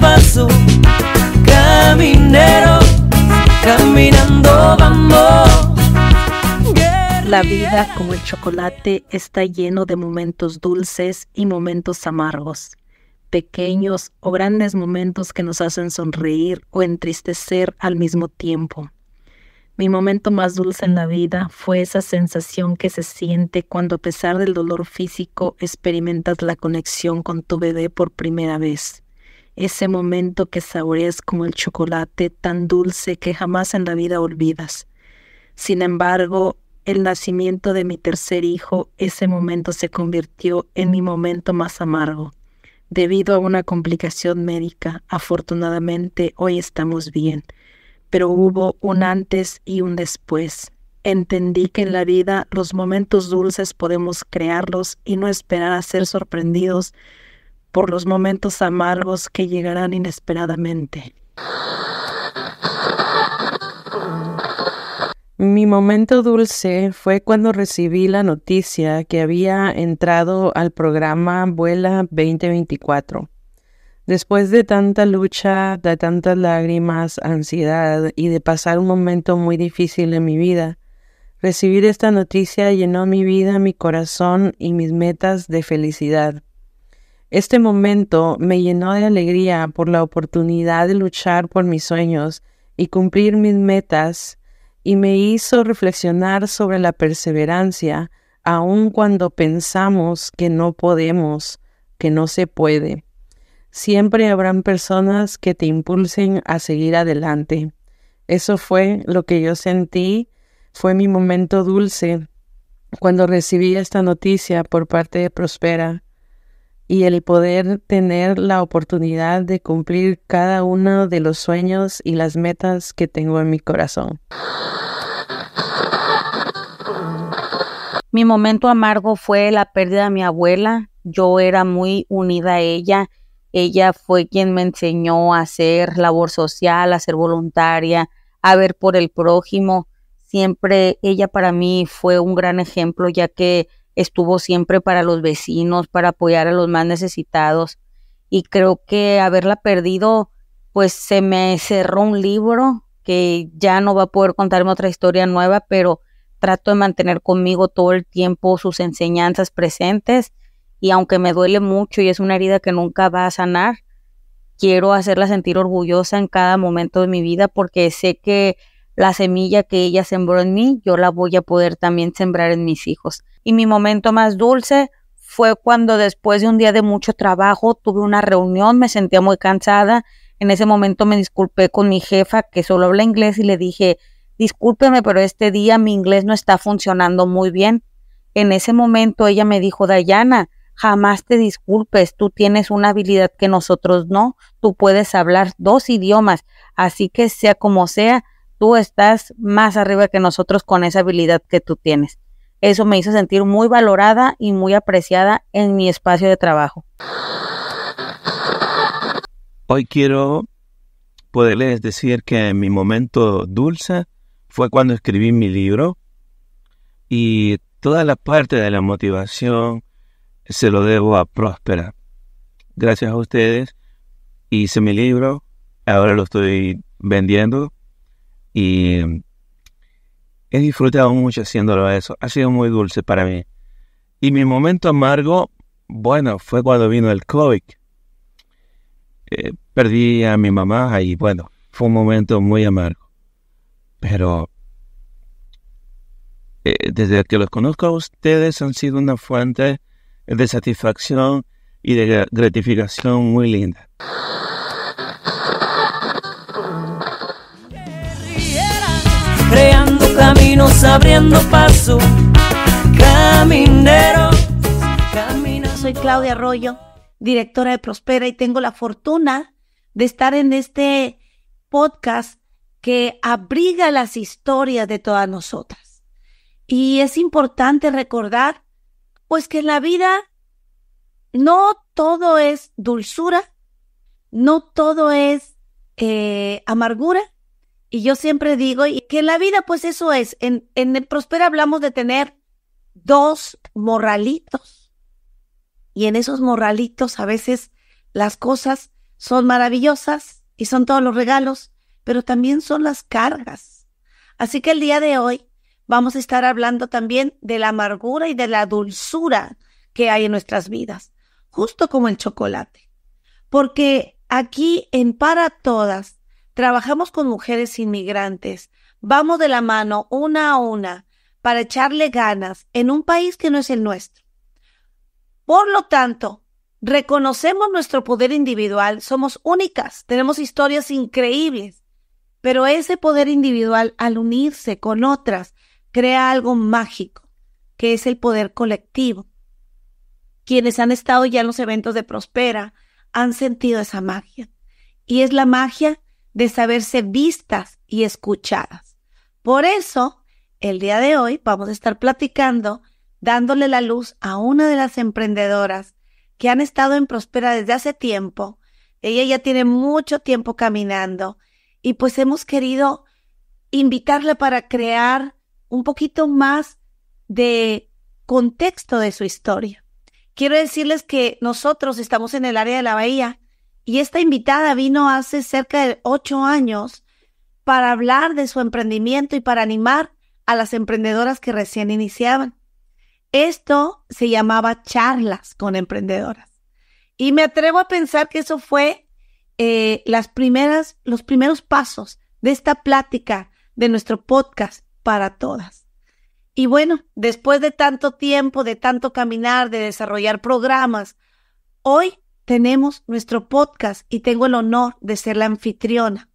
paso, caminando La vida como el chocolate está lleno de momentos dulces y momentos amargos, pequeños o grandes momentos que nos hacen sonreír o entristecer al mismo tiempo. Mi momento más dulce en la vida fue esa sensación que se siente cuando a pesar del dolor físico experimentas la conexión con tu bebé por primera vez ese momento que saboreas como el chocolate tan dulce que jamás en la vida olvidas. Sin embargo, el nacimiento de mi tercer hijo, ese momento se convirtió en mi momento más amargo. Debido a una complicación médica, afortunadamente hoy estamos bien, pero hubo un antes y un después. Entendí que en la vida los momentos dulces podemos crearlos y no esperar a ser sorprendidos por los momentos amargos que llegarán inesperadamente. Mi momento dulce fue cuando recibí la noticia que había entrado al programa Vuela 2024. Después de tanta lucha, de tantas lágrimas, ansiedad y de pasar un momento muy difícil en mi vida, recibir esta noticia llenó mi vida, mi corazón y mis metas de felicidad. Este momento me llenó de alegría por la oportunidad de luchar por mis sueños y cumplir mis metas y me hizo reflexionar sobre la perseverancia aun cuando pensamos que no podemos, que no se puede. Siempre habrán personas que te impulsen a seguir adelante. Eso fue lo que yo sentí, fue mi momento dulce cuando recibí esta noticia por parte de Prospera y el poder tener la oportunidad de cumplir cada uno de los sueños y las metas que tengo en mi corazón. Mi momento amargo fue la pérdida de mi abuela. Yo era muy unida a ella. Ella fue quien me enseñó a hacer labor social, a ser voluntaria, a ver por el prójimo. Siempre ella para mí fue un gran ejemplo, ya que estuvo siempre para los vecinos, para apoyar a los más necesitados. Y creo que haberla perdido, pues se me cerró un libro que ya no va a poder contarme otra historia nueva, pero trato de mantener conmigo todo el tiempo sus enseñanzas presentes y aunque me duele mucho y es una herida que nunca va a sanar, quiero hacerla sentir orgullosa en cada momento de mi vida porque sé que la semilla que ella sembró en mí, yo la voy a poder también sembrar en mis hijos. Y mi momento más dulce fue cuando después de un día de mucho trabajo tuve una reunión, me sentía muy cansada. En ese momento me disculpé con mi jefa que solo habla inglés y le dije, discúlpeme, pero este día mi inglés no está funcionando muy bien. En ese momento ella me dijo, Dayana, jamás te disculpes, tú tienes una habilidad que nosotros no, tú puedes hablar dos idiomas, así que sea como sea, tú estás más arriba que nosotros con esa habilidad que tú tienes. Eso me hizo sentir muy valorada y muy apreciada en mi espacio de trabajo. Hoy quiero poderles decir que mi momento dulce fue cuando escribí mi libro y toda la parte de la motivación se lo debo a Próspera. Gracias a ustedes hice mi libro, ahora lo estoy vendiendo he disfrutado mucho haciéndolo eso. Ha sido muy dulce para mí. Y mi momento amargo, bueno, fue cuando vino el COVID. Eh, perdí a mi mamá y bueno, fue un momento muy amargo. Pero eh, desde que los conozco a ustedes han sido una fuente de satisfacción y de gratificación muy linda. caminos abriendo paso, caminero, camina. Soy Claudia Arroyo, directora de Prospera, y tengo la fortuna de estar en este podcast que abriga las historias de todas nosotras. Y es importante recordar, pues que en la vida no todo es dulzura, no todo es eh, amargura, y yo siempre digo y que en la vida, pues eso es. En, en el Prospera hablamos de tener dos morralitos. Y en esos morralitos a veces las cosas son maravillosas y son todos los regalos, pero también son las cargas. Así que el día de hoy vamos a estar hablando también de la amargura y de la dulzura que hay en nuestras vidas, justo como el chocolate. Porque aquí en Para Todas Trabajamos con mujeres inmigrantes. Vamos de la mano una a una para echarle ganas en un país que no es el nuestro. Por lo tanto, reconocemos nuestro poder individual. Somos únicas, tenemos historias increíbles. Pero ese poder individual, al unirse con otras, crea algo mágico, que es el poder colectivo. Quienes han estado ya en los eventos de Prospera han sentido esa magia. Y es la magia de saberse vistas y escuchadas. Por eso, el día de hoy vamos a estar platicando, dándole la luz a una de las emprendedoras que han estado en Prospera desde hace tiempo. Ella ya tiene mucho tiempo caminando y pues hemos querido invitarla para crear un poquito más de contexto de su historia. Quiero decirles que nosotros estamos en el área de la bahía y esta invitada vino hace cerca de ocho años para hablar de su emprendimiento y para animar a las emprendedoras que recién iniciaban. Esto se llamaba charlas con emprendedoras. Y me atrevo a pensar que eso fue eh, las primeras, los primeros pasos de esta plática de nuestro podcast para todas. Y bueno, después de tanto tiempo, de tanto caminar, de desarrollar programas, hoy tenemos nuestro podcast y tengo el honor de ser la anfitriona.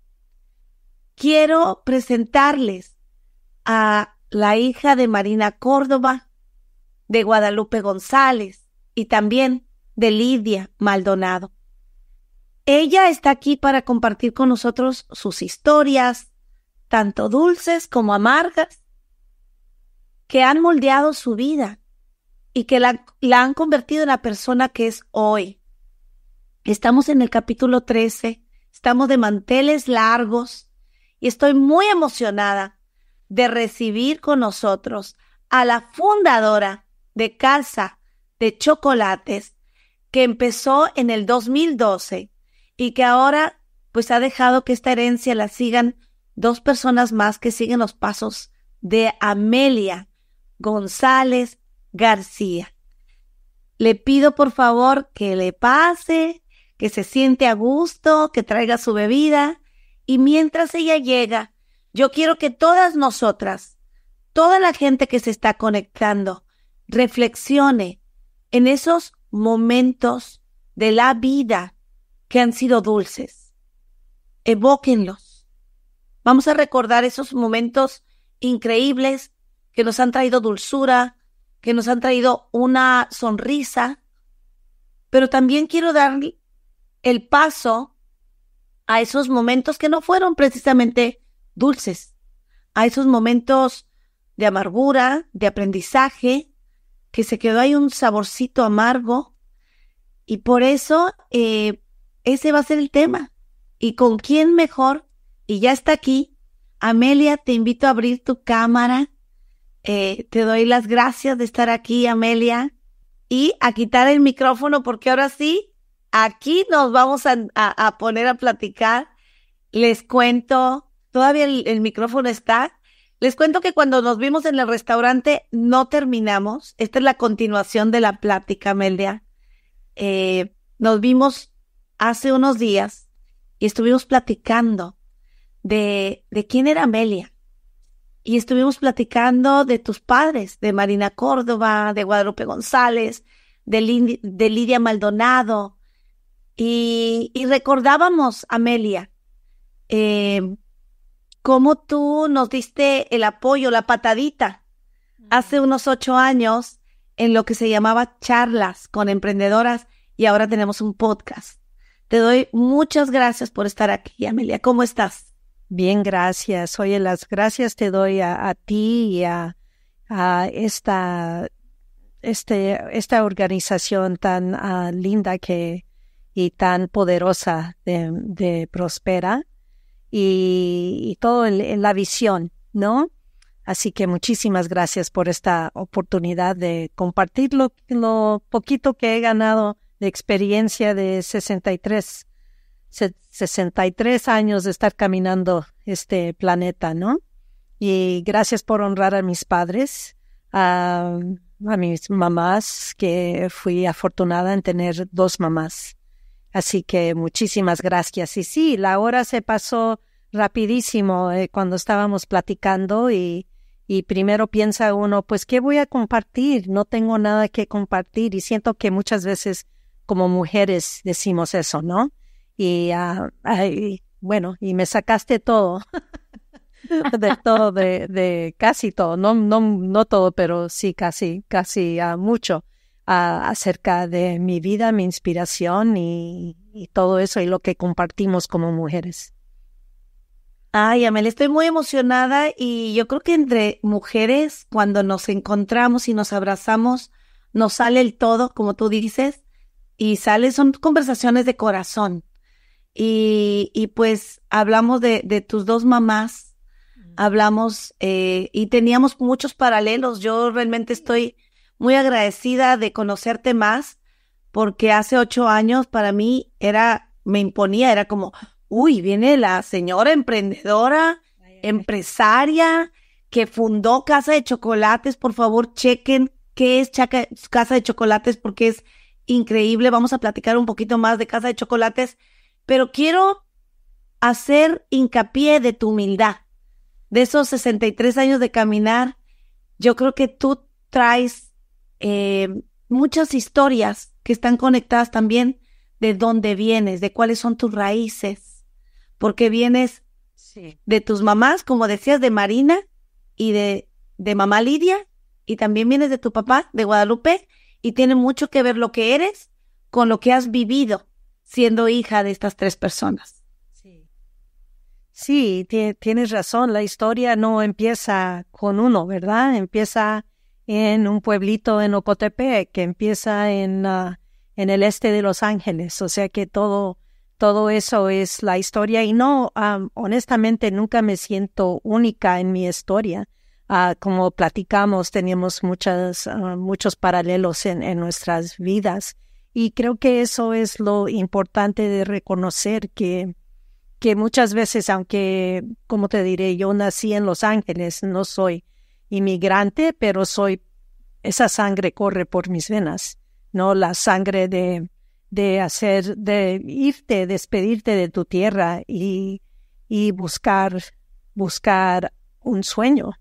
Quiero presentarles a la hija de Marina Córdoba, de Guadalupe González y también de Lidia Maldonado. Ella está aquí para compartir con nosotros sus historias, tanto dulces como amargas, que han moldeado su vida y que la, han convertido en la persona que es hoy. Estamos en el capítulo 13, estamos de manteles largos y estoy muy emocionada de recibir con nosotros a la fundadora de Casa de Chocolates que empezó en el 2012 y que ahora pues ha dejado que esta herencia la sigan dos personas más que siguen los pasos de Amelia González García. Le pido por favor que le pase que se siente a gusto, que traiga su bebida. Y mientras ella llega, yo quiero que todas nosotras, toda la gente que se está conectando, reflexione en esos momentos de la vida que han sido dulces. Evóquenlos. Vamos a recordar esos momentos increíbles que nos han traído dulzura, que nos han traído una sonrisa, pero también quiero darle el paso a esos momentos que no fueron precisamente dulces, a esos momentos de amargura, de aprendizaje, que se quedó ahí un saborcito amargo. Y por eso eh, ese va a ser el tema. ¿Y con quién mejor? Y ya está aquí. Amelia, te invito a abrir tu cámara. Eh, te doy las gracias de estar aquí, Amelia. Y a quitar el micrófono porque ahora sí Aquí nos vamos a, poner a platicar. Les cuento, todavía el, micrófono está. Les cuento que cuando nos vimos en el restaurante no terminamos. Esta es la continuación de la plática, Amelia. Eh, nos vimos hace unos días y estuvimos platicando de, quién era Amelia. Y estuvimos platicando de tus padres, de Marina Córdoba, de Guadalupe González, de, de Lidia Maldonado, y, recordábamos, Amelia, eh, cómo tú nos diste el apoyo, la patadita, hace unos ocho años en lo que se llamaba charlas con emprendedoras y ahora tenemos un podcast. Te doy muchas gracias por estar aquí, Amelia. ¿Cómo estás? Bien, gracias. Oye, las gracias te doy a, ti y a, a esta, este, esta organización tan ah, linda que, y tan poderosa de, de Prospera y, todo en la visión, ¿no? Así que muchísimas gracias por esta oportunidad de compartir lo, lo poquito que he ganado de experiencia de 63, 63 años de estar caminando este planeta, ¿no? Y gracias por honrar a mis padres, a, a mis mamás, que fui afortunada en tener dos mamás. Así que muchísimas gracias. Y sí, la hora se pasó rapidísimo eh, cuando estábamos platicando y, primero piensa uno, pues, ¿qué voy a compartir? No tengo nada que compartir y siento que muchas veces como mujeres decimos eso, ¿no? Y, ah, bueno, y me sacaste todo, de todo, de, de, casi todo, no, no, no todo, pero sí, casi, casi a mucho acerca de mi vida, mi inspiración y, todo eso y lo que compartimos como mujeres. Ay, Amel, estoy muy emocionada y yo creo que entre mujeres, cuando nos encontramos y nos abrazamos, nos sale el todo, como tú dices, y sale, son conversaciones de corazón. Y, pues hablamos de, tus dos mamás, mm. hablamos eh, y teníamos muchos paralelos. Yo realmente estoy muy agradecida de conocerte más, porque hace ocho años para mí era, me imponía, era como, uy, viene la señora emprendedora, empresaria, que fundó Casa de Chocolates. Por favor, chequen qué es Casa de Chocolates, porque es increíble. Vamos a platicar un poquito más de Casa de Chocolates, pero quiero hacer hincapié de tu humildad. De esos 63 años de caminar, yo creo que tú traes eh, muchas historias que están conectadas también de dónde vienes, de cuáles son tus raíces, porque vienes de tus mamás, como decías, de Marina y de, de mamá Lidia, y también vienes de tu papá, de Guadalupe, y tiene mucho que ver lo que eres con lo que has vivido siendo hija de estas tres personas. Sí, sí tienes razón, la historia no empieza con uno, ¿verdad? Empieza en un pueblito en Ocotepec que empieza en, ah, en el este de Los Ángeles. O sea que todo, todo eso es la historia y no, ah, honestamente, nunca me siento única en mi historia. Ah, como platicamos, teníamos muchas, muchos paralelos en, en nuestras vidas. Y creo que eso es lo importante de reconocer que, que muchas veces, aunque, como te diré, yo nací en Los Ángeles, no soy inmigrante, pero soy, esa sangre corre por mis venas, ¿no? La sangre de, de hacer, de irte, despedirte de tu tierra y, y buscar, buscar un sueño.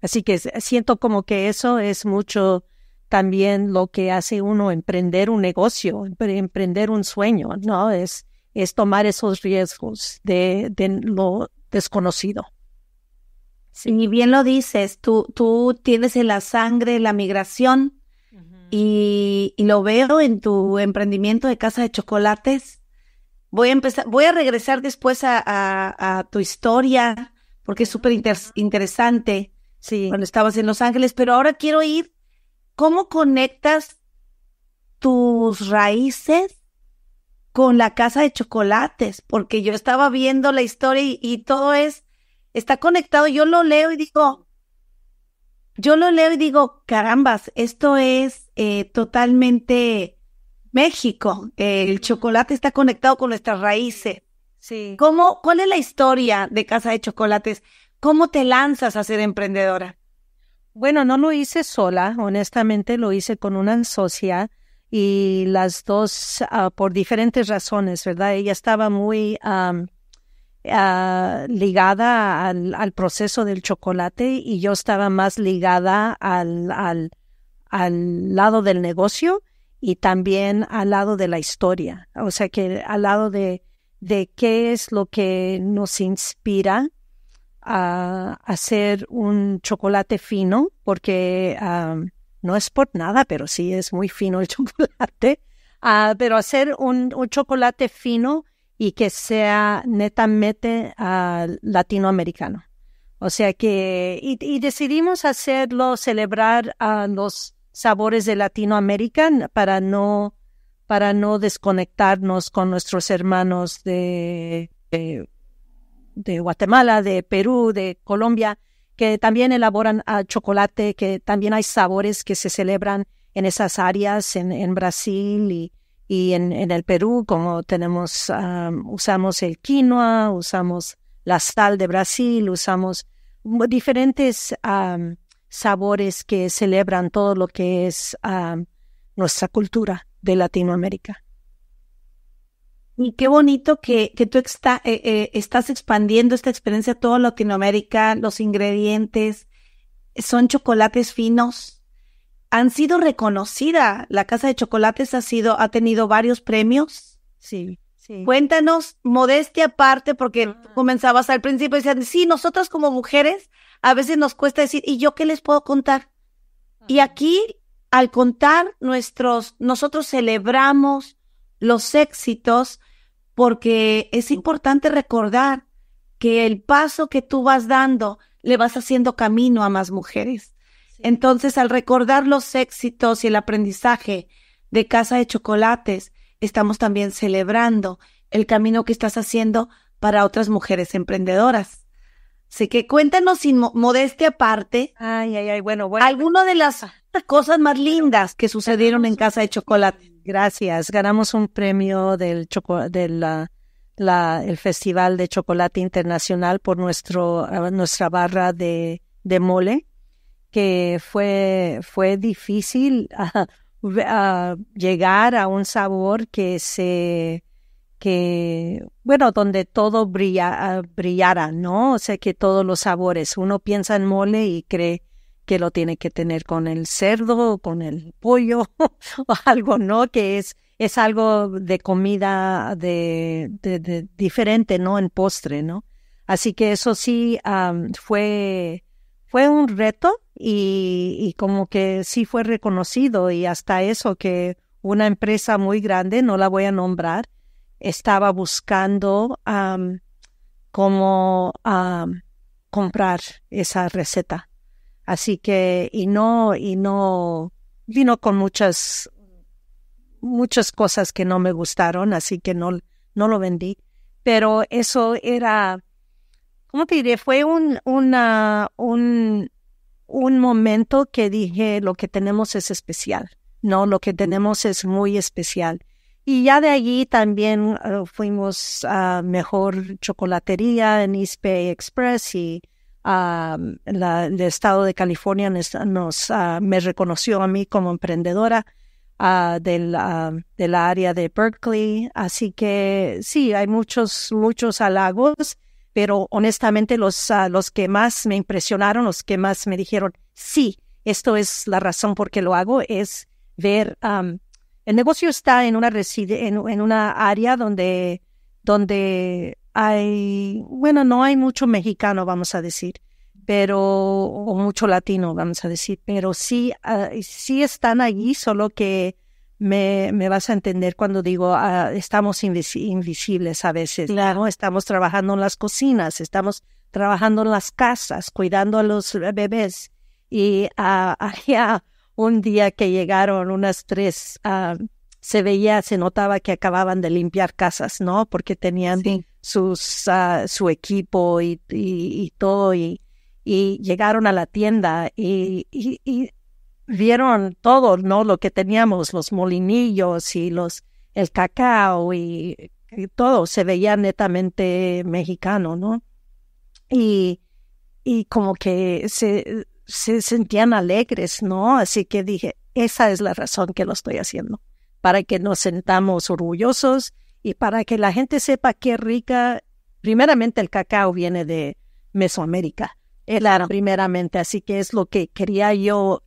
Así que siento como que eso es mucho también lo que hace uno emprender un negocio, emprender un sueño, ¿no? Es, es tomar esos riesgos de, de lo desconocido. Si bien lo dices, tú, tú tienes en la sangre la migración y, lo veo en tu emprendimiento de casa de chocolates. Voy a empezar, voy a regresar después a, tu historia, porque es súper interesante. Sí. Cuando estabas en Los Ángeles, pero ahora quiero ir. ¿Cómo conectas tus raíces con la casa de chocolates? Porque yo estaba viendo la historia y, y todo es está conectado. Yo lo leo y digo, yo lo leo y digo, carambas, esto es eh, totalmente México. El chocolate está conectado con nuestras raíces. Sí. ¿Cómo, ¿Cuál es la historia de Casa de Chocolates? ¿Cómo te lanzas a ser emprendedora? Bueno, no lo hice sola, honestamente lo hice con una socia y las dos ah, por diferentes razones, ¿verdad? Ella estaba muy Ah, ligada al, al, proceso del chocolate y yo estaba más ligada al, al, al lado del negocio y también al lado de la historia, o sea que al lado de, de qué es lo que nos inspira a hacer un chocolate fino, porque ah, no es por nada, pero sí es muy fino el chocolate, ah, pero hacer un, un chocolate fino y que sea netamente ah, latinoamericano. O sea que, y, decidimos hacerlo, celebrar a ah, los sabores de Latinoamérica para no, para no desconectarnos con nuestros hermanos de, de, Guatemala, de Perú, de Colombia, que también elaboran ah, chocolate, que también hay sabores que se celebran en esas áreas, en Brasil y, y en, el Perú, como tenemos, usamos el quinoa, usamos la sal de Brasil, usamos diferentes sabores que celebran todo lo que es nuestra cultura de Latinoamérica. Y qué bonito que, que tú eh, eh, estás expandiendo esta experiencia a toda Latinoamérica, los ingredientes, son chocolates finos, han sido reconocida. La Casa de Chocolates ha sido, ha tenido varios premios. Sí, sí. Cuéntanos, modestia aparte, porque ah. comenzabas al principio y decían, sí, nosotras como mujeres a veces nos cuesta decir, ¿y yo qué les puedo contar? Y aquí, al contar nuestros, nosotros celebramos los éxitos porque es importante recordar que el paso que tú vas dando le vas haciendo camino a más mujeres. Entonces, al recordar los éxitos y el aprendizaje de Casa de Chocolates, estamos también celebrando el camino que estás haciendo para otras mujeres emprendedoras. Así que cuéntanos sin modestia aparte. Ay, ay, ay, bueno, bueno. Alguna de las cosas más lindas que sucedieron en Casa de Chocolate. Gracias. Ganamos un premio del, el Festival de Chocolate Internacional por nuestro, ah, nuestra barra de, de mole que fue, fue difícil llegar a un sabor que se, que, bueno, donde todo brilla, ah, brillara, ¿no? O sea, que todos los sabores. Uno piensa en mole y cree que lo tiene que tener con el cerdo, con el pollo o algo, ¿no? Que es, es algo de comida de, de, de diferente, ¿no? En postre, ¿no? Así que eso sí fue fue un reto y, como que sí fue reconocido y hasta eso que una empresa muy grande, no la voy a nombrar, estaba buscando cómo comprar esa receta. Así que, y no, y no, vino con muchas, muchas cosas que no me gustaron, así que no, no lo vendí. Pero eso era ¿cómo te diré? Fue un, una, un, momento que dije, lo que tenemos es especial, ¿no? Lo que tenemos es muy especial. Y ya de allí también eh, fuimos a mejor chocolatería en East Bay Express y el estado de California nos, ah, me reconoció a mí como emprendedora ah, ah, la del área de Berkeley. Así que sí, hay muchos, muchos halagos pero honestamente los, ah, los que más me impresionaron, los que más me dijeron, sí, esto es la razón por qué lo hago, es ver, el negocio está en una, reside en, una área donde, donde hay, bueno, no hay mucho mexicano, vamos a decir, pero, o mucho latino, vamos a decir, pero sí, ah, sí están allí, solo que me, vas a entender cuando digo ah, estamos invisibles a veces. Claro. Estamos trabajando en las cocinas, estamos trabajando en las casas, cuidando a los bebés. Y uh, un día que llegaron unas tres, ah, se veía, se notaba que acababan de limpiar casas, ¿no? Porque tenían su equipo y, todo. Y, llegaron a la tienda y, vieron todo, ¿no? Lo que teníamos, los molinillos y los, el cacao y, todo se veía netamente mexicano, ¿no? Y, y como que se, se sentían alegres, ¿no? Así que dije, esa es la razón que lo estoy haciendo, para que nos sentamos orgullosos y para que la gente sepa qué rica, primeramente el cacao viene de Mesoamérica, el era primeramente, así que es lo que quería yo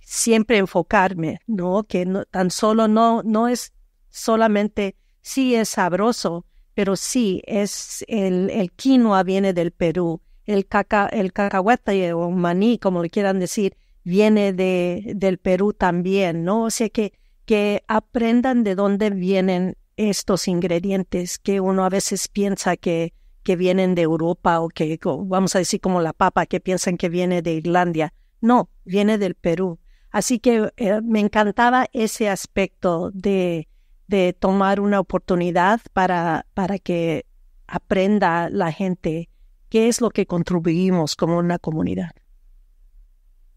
siempre enfocarme, ¿no? Que tan solo no, no es solamente, sí es sabroso, pero sí es el, el quinoa viene del Perú, el, caca, el cacahuete o maní, como le quieran decir, viene de, del Perú también, ¿no? O sea que, que aprendan de dónde vienen estos ingredientes que uno a veces piensa que, que vienen de Europa o que, vamos a decir, como la papa, que piensan que viene de Irlanda, no, viene del Perú. Así que eh, me encantaba ese aspecto de, de tomar una oportunidad para, para que aprenda la gente qué es lo que contribuimos como una comunidad.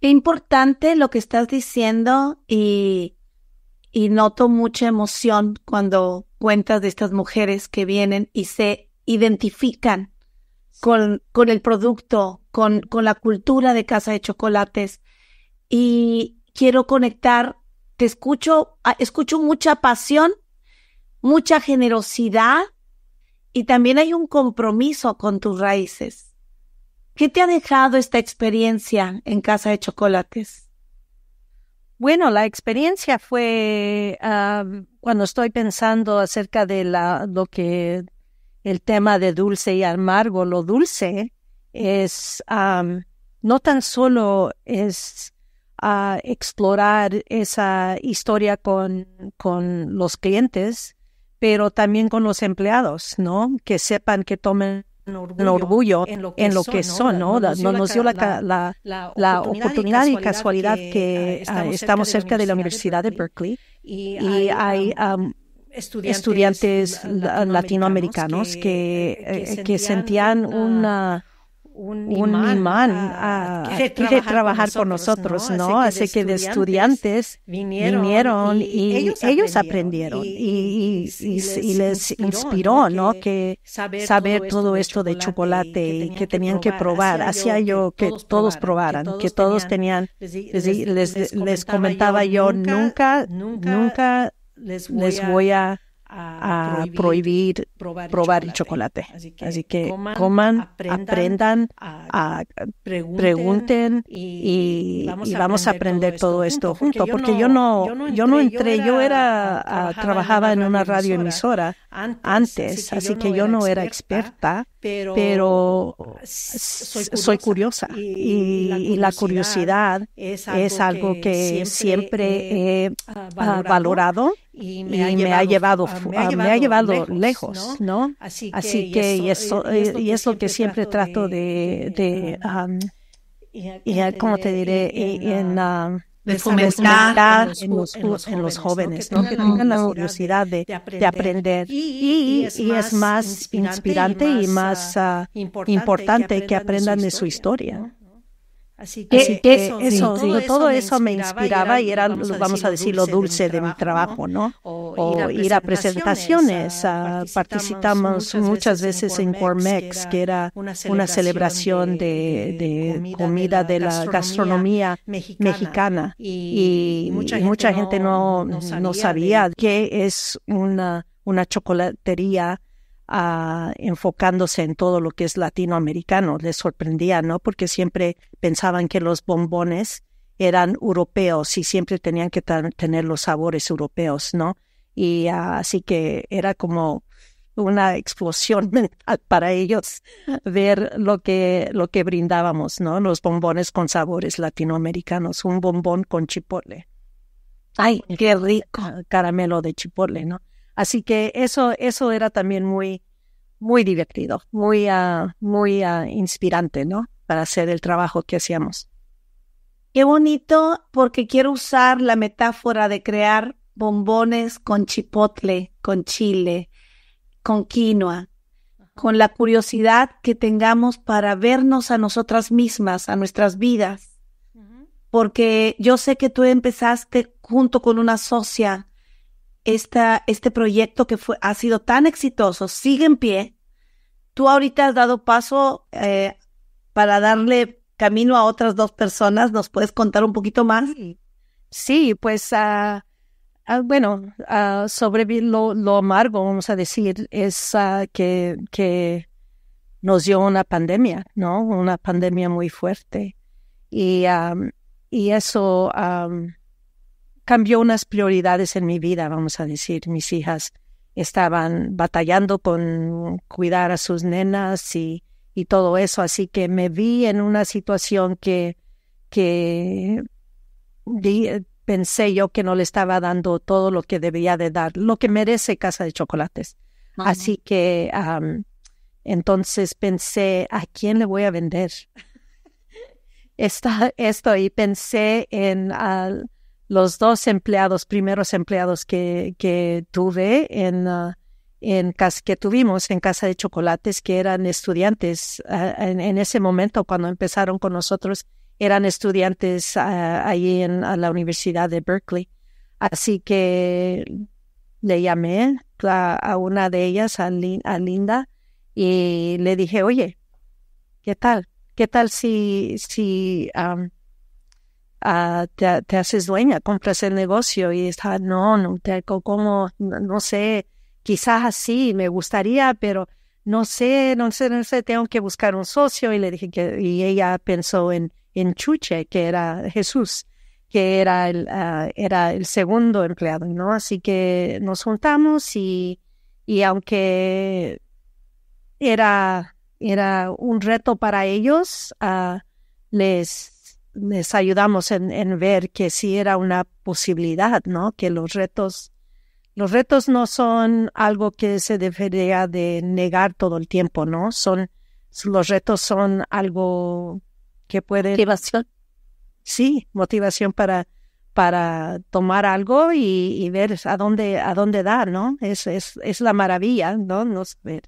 Es importante lo que estás diciendo y, y noto mucha emoción cuando cuentas de estas mujeres que vienen y se identifican con, con el producto, con, con la cultura de Casa de Chocolates y quiero conectar, te escucho, ah, escucho mucha pasión, mucha generosidad y también hay un compromiso con tus raíces. ¿Qué te ha dejado esta experiencia en Casa de Chocolates? Bueno, la experiencia fue ah, cuando estoy pensando acerca de la, lo que el tema de dulce y amargo, lo dulce es no tan solo es ah, explorar esa historia con, con los clientes, pero también con los empleados, ¿no? Que sepan que tomen orgullo, orgullo en lo que, son, ¿no? Nos, dio la, la, oportunidad, y casualidad que, ah, ah, estamos, cerca de la Universidad de Berkeley, y, hay, hay estudiantes, latinoamericanos, que, que, eh, eh, sentían una un imán, trabajar, con nosotros, ¿no? Así, que de estudiantes vinieron, y, ellos, aprendieron, y, y, les inspiró, ¿no? Que saber todo esto de chocolate y que tenían que probar. Hacía yo que todos probaran, que todos tenían, les, les, les comentaba yo, nunca, nunca les voy, a, prohibir, probar, el chocolate. Así que, coman, aprendan, pregunten, y, vamos, a aprender todo esto, junto, porque, yo, no, yo, no, entré, yo era, ah, trabajaba en una radioemisora emisora antes, así que yo no era experta, pero, soy, curiosa, y, la curiosidad es algo, que, siempre, he, ah, valorado y me, ha, llevado, ah, me, ha llevado, lejos, ¿no? Así que, y eso, y es lo que siempre trato de, de, te diré? en, de fomentar, en, los, jóvenes, ¿no? que tengan la curiosidad de, aprender. Y, y, es, más inspirante y más, ah, ah, importante, que, aprendan de su historia. Así que, eh, eso, todo, eso, me inspiraba y era, vamos, a decir, lo dulce de mi trabajo, ¿no? O, ir a presentaciones. A, participamos muchas veces en Cormex, que era una celebración de, comida de la gastronomía mexicana. Y, mucha gente no, sabía qué es una chocolatería enfocándose en todo lo que es latinoamericano. Les sorprendía, ¿no? Porque siempre pensaban que los bombones eran europeos y siempre tenían que tener los sabores europeos, ¿no? Y así que era como una explosión mental para ellos ver lo que, lo que brindábamos, ¿no? Los bombones con sabores latinoamericanos, un bombón con chipotle. Ay, qué rico. Caramelo de chipotle, ¿no? Así que eso, eso era también muy, muy divertido, muy, ah, muy ah, inspirante, ¿no? Para hacer el trabajo que hacíamos. Qué bonito, porque quiero usar la metáfora de crear bombones con chipotle, con chile, con quinoa, con la curiosidad que tengamos para vernos a nosotras mismas, a nuestras vidas. Porque yo sé que tú empezaste junto con una socia esta, este proyecto que fue, ha sido tan exitoso sigue en pie. Tú ahorita has dado paso eh, para darle camino a otras dos personas. ¿Nos puedes contar un poquito más? Sí, pues ah, ah, bueno, uh, sobre lo, lo, amargo, vamos a decir, es que, que nos dio una pandemia, ¿no? Una pandemia muy fuerte. Y, y eso cambió unas prioridades en mi vida, vamos a decir. Mis hijas estaban batallando con cuidar a sus nenas y, y todo eso, así que me vi en una situación que, que pensé yo que no le estaba dando todo lo que debía de dar, lo que merece Casa de Chocolates. Así que entonces pensé, ¿a quién le voy a vender? esto y pensé en los dos empleados, primeros empleados que, que tuve en, ah, en casa, que tuvimos en Casa de Chocolates, que eran estudiantes ah, en, ese momento cuando empezaron con nosotros, eran estudiantes ah, ahí en a la Universidad de Berkeley. Así que le llamé a, una de ellas, a, Linda, y le dije, oye, ¿qué tal? ¿Qué tal si, si uh, te, te, haces dueña, compras el negocio y está, ah, no, no, te, como, no, sé, quizás así me gustaría, pero no sé, no sé, no sé, tengo que buscar un socio. Y le dije que, y ella pensó en, en Chuche, que era Jesús, que era el, ah, era el segundo empleado, ¿no? Así que nos juntamos y, y aunque era, era un reto para ellos, les, les ayudamos en, en, ver que sí era una posibilidad, ¿no? Que los retos, los retos no son algo que se debería de negar todo el tiempo, ¿no? Son, los retos son algo que puede... Motivación. Sí, motivación para, para tomar algo y, ver a dónde, a dónde dar, ¿no? Es, es, es la maravilla, ¿no? Nos, ver.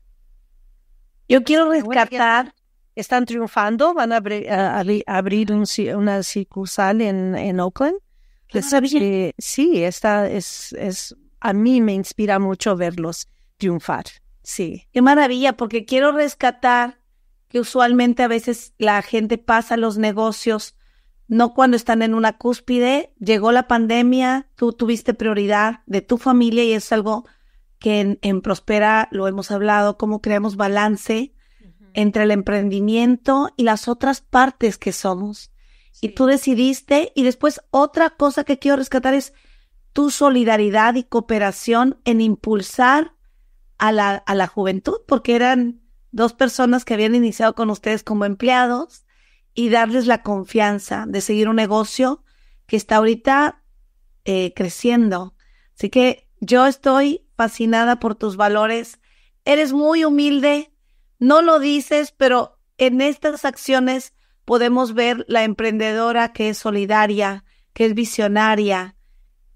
Yo quiero rescatar están triunfando, van a, abrir una sucursal en, Oakland. Ah, sí, esta es, a mí me inspira mucho verlos triunfar. Sí. Qué maravilla, porque quiero rescatar que usualmente a veces la gente pasa los negocios, no cuando están en una cúspide, llegó la pandemia, tú tuviste prioridad de tu familia y es algo que en, en Prospera lo hemos hablado, cómo creamos balance entre el emprendimiento y las otras partes que somos. Y tú decidiste, y después otra cosa que quiero rescatar es tu solidaridad y cooperación en impulsar a la, a la juventud, porque eran dos personas que habían iniciado con ustedes como empleados y darles la confianza de seguir un negocio que está ahorita eh, creciendo. Así que yo estoy fascinada por tus valores. Eres muy humilde, no lo dices, pero en estas acciones podemos ver la emprendedora que es solidaria, que es visionaria.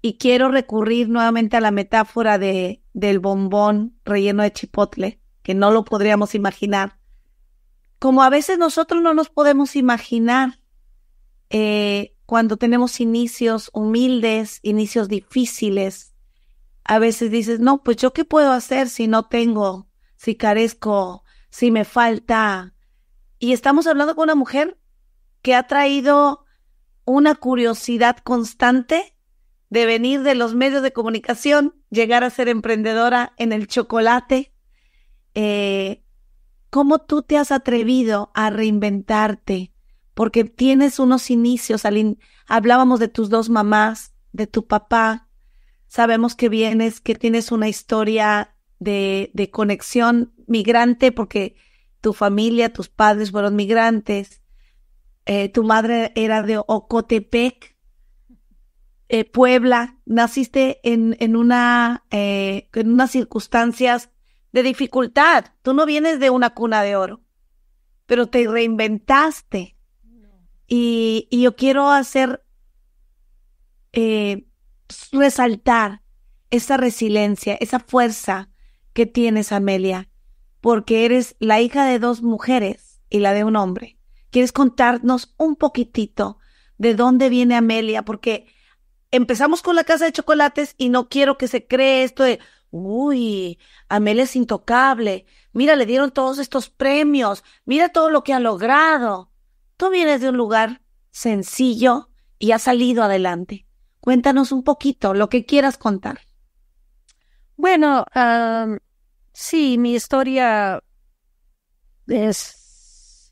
Y quiero recurrir nuevamente a la metáfora de, del bombón relleno de chipotle, que no lo podríamos imaginar. Como a veces nosotros no nos podemos imaginar eh, cuando tenemos inicios humildes, inicios difíciles, a veces dices, no, pues yo qué puedo hacer si no tengo, si carezco si me falta. Y estamos hablando con una mujer que ha traído una curiosidad constante de venir de los medios de comunicación, llegar a ser emprendedora en el chocolate. Eh, ¿Cómo tú te has atrevido a reinventarte? Porque tienes unos inicios, Hablábamos de tus dos mamás, de tu papá. Sabemos que vienes, que tienes una historia de, conexión migrante porque tu familia, tus padres fueron migrantes, eh, tu madre era de Ocotepec, eh, Puebla, naciste en, una, eh, en unas circunstancias de dificultad, tú no vienes de una cuna de oro, pero te reinventaste. Y, y yo quiero hacer, resaltar esa resiliencia, esa fuerza ¿Qué tienes, Amelia, porque eres la hija de dos mujeres y la de un hombre. ¿Quieres contarnos un poquitito de dónde viene Amelia? Porque empezamos con la casa de chocolates y no quiero que se cree esto de, uy, Amelia es intocable, mira, le dieron todos estos premios, mira todo lo que ha logrado. Tú vienes de un lugar sencillo y has salido adelante. Cuéntanos un poquito lo que quieras contar. Bueno, sí, mi historia es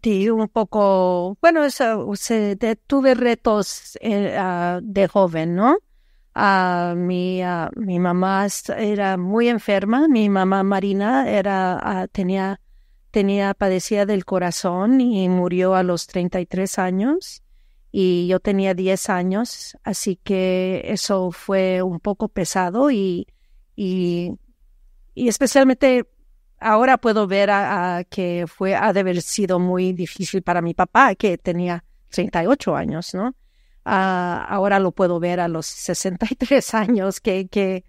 de un poco, bueno, uh, se, tuve retos eh, ah, de joven, ¿no? Ah, mi, ah, mi mamá era muy enferma, mi mamá Marina era, tenía, tenía, padecía del corazón y murió a los 33 años y yo tenía 10 años, así que eso fue un poco pesado y, y, especialmente ahora puedo ver a, que fue, ha de haber sido muy difícil para mi papá, que tenía 38 años, ¿no? Ah, ahora lo puedo ver a los 63 años, que, que,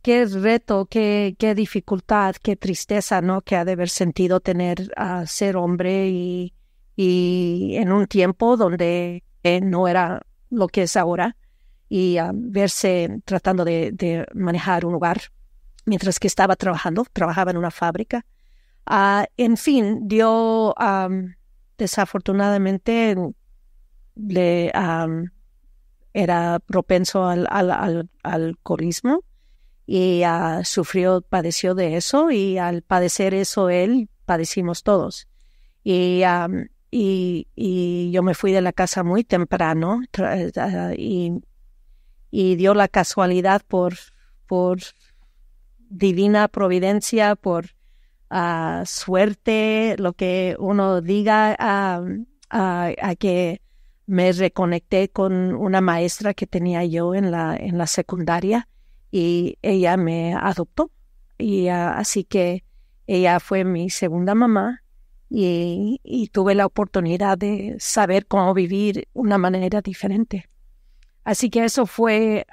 qué reto, qué, qué dificultad, qué tristeza, ¿no? Que ha de haber sentido tener a ser hombre y, y en un tiempo donde no era lo que es ahora, y ah, verse tratando de, manejar un lugar mientras que estaba trabajando, trabajaba en una fábrica. Ah, en fin, dio desafortunadamente le era propenso al, alcoholismo y ah, sufrió, padeció de eso y al padecer eso él, padecimos todos. Y y, yo me fui de la casa muy temprano eh, ah, y, dio la casualidad por, por divina providencia, por ah, suerte, lo que uno diga, ah, a que me reconecté con una maestra que tenía yo en la, en la secundaria y ella me adoptó. Y así que ella fue mi segunda mamá y, tuve la oportunidad de saber cómo vivir una manera diferente. Así que eso fue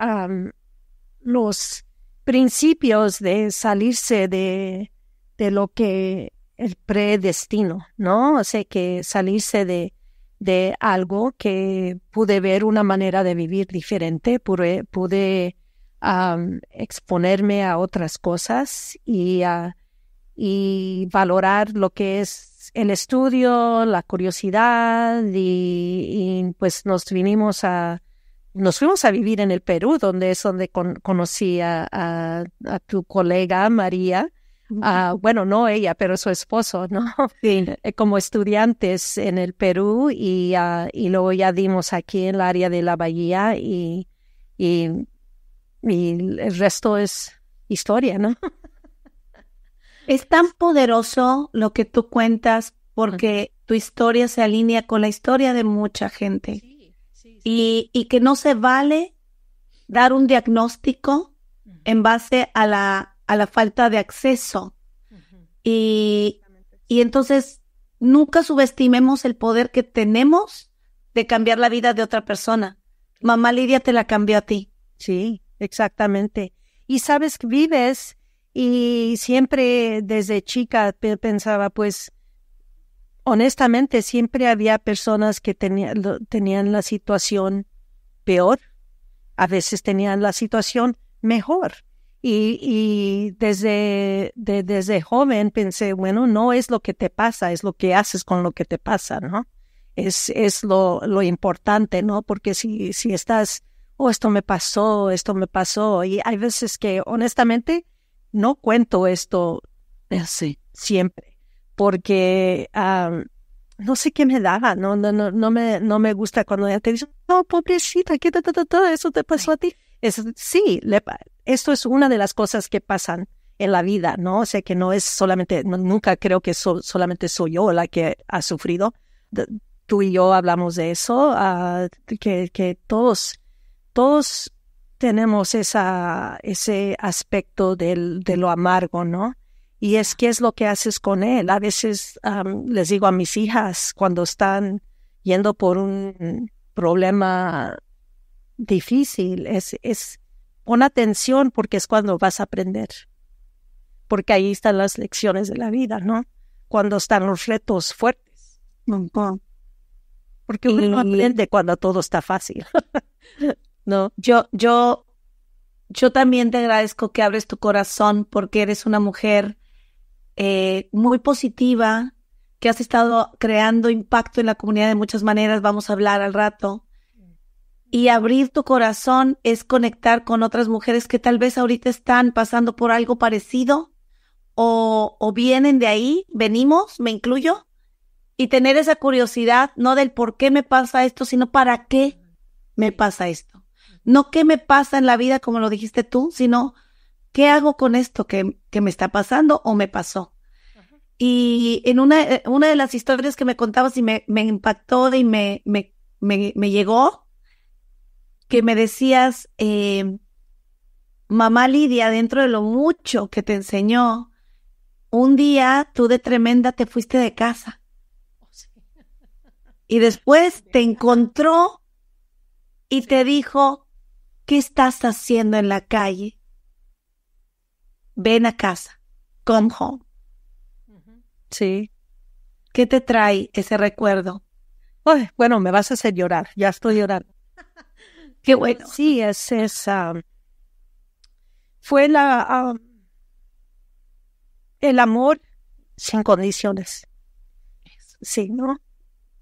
los principios de salirse de, lo que el predestino, ¿no? O sea, que salirse de, algo que pude ver una manera de vivir diferente, pude, exponerme a otras cosas y, y valorar lo que es el estudio, la curiosidad y, pues nos vinimos a, nos fuimos a vivir en el Perú, donde es donde con, conocí a, a, tu colega María. bueno, no ella, pero su esposo, ¿no? Eh, como estudiantes en el Perú y, ah, y luego ya dimos aquí en el área de la bahía y, y, y el resto es historia, ¿no? Es tan poderoso lo que tú cuentas porque tu historia se alinea con la historia de mucha gente. Y, y, que no se vale dar un diagnóstico en base a la, a la falta de acceso. y, y, entonces nunca subestimemos el poder que tenemos de cambiar la vida de otra persona. Mamá Lidia te la cambió a ti. Sí, exactamente. Y sabes, que vives y siempre desde chica pensaba, pues, honestamente, siempre había personas que tenía, tenían la situación peor, a veces tenían la situación mejor. Y, y desde, desde joven pensé, bueno, no es lo que te pasa, es lo que haces con lo que te pasa, ¿no? Es, es lo, lo importante, ¿no? Porque si, si estás, oh, esto me pasó, esto me pasó, y hay veces que honestamente no cuento esto así siempre, porque no sé qué me daba, no, no, no, no, me, no me gusta cuando ella te dice, no, pobrecita, ¿qué eso te pasó a ti? sí, esto es una de las cosas que pasan en la vida, ¿no? O sea, que no es solamente, nunca creo que solamente soy yo la que ha sufrido. tú y yo hablamos de eso, ah, que, que todos, todos tenemos esa, ese aspecto del, de lo amargo, ¿no? Y es qué es lo que haces con él. A veces les digo a mis hijas cuando están yendo por un problema difícil, es, es pon atención porque es cuando vas a aprender. Porque ahí están las lecciones de la vida, ¿no? Cuando están los retos fuertes. Porque uno aprende cuando todo está fácil. ¿no? Yo, yo, yo también te agradezco que abres tu corazón porque eres una mujer eh, muy positiva, que has estado creando impacto en la comunidad de muchas maneras, vamos a hablar al rato. Y abrir tu corazón es conectar con otras mujeres que tal vez ahorita están pasando por algo parecido o vienen de ahí, venimos, me incluyo, y tener esa curiosidad, no del por qué me pasa esto, sino para qué me pasa esto. No qué me pasa en la vida, como lo dijiste tú, sino qué hago con esto que, me está pasando o me pasó. Y en una, eh, una de las historias que me contabas y me, impactó y me, me, llegó, que me decías, eh, mamá Lidia, dentro de lo mucho que te enseñó, un día tú de tremenda te fuiste de casa. Oh, y después te encontró y te dijo, ¿Qué estás haciendo en la calle? Ven a casa. Come home. Sí. ¿Qué te trae ese recuerdo? bueno, me vas a hacer llorar. Ya estoy llorando. Qué bueno. Sí, es esa. fue la. el amor sin condiciones. Sí, ¿no?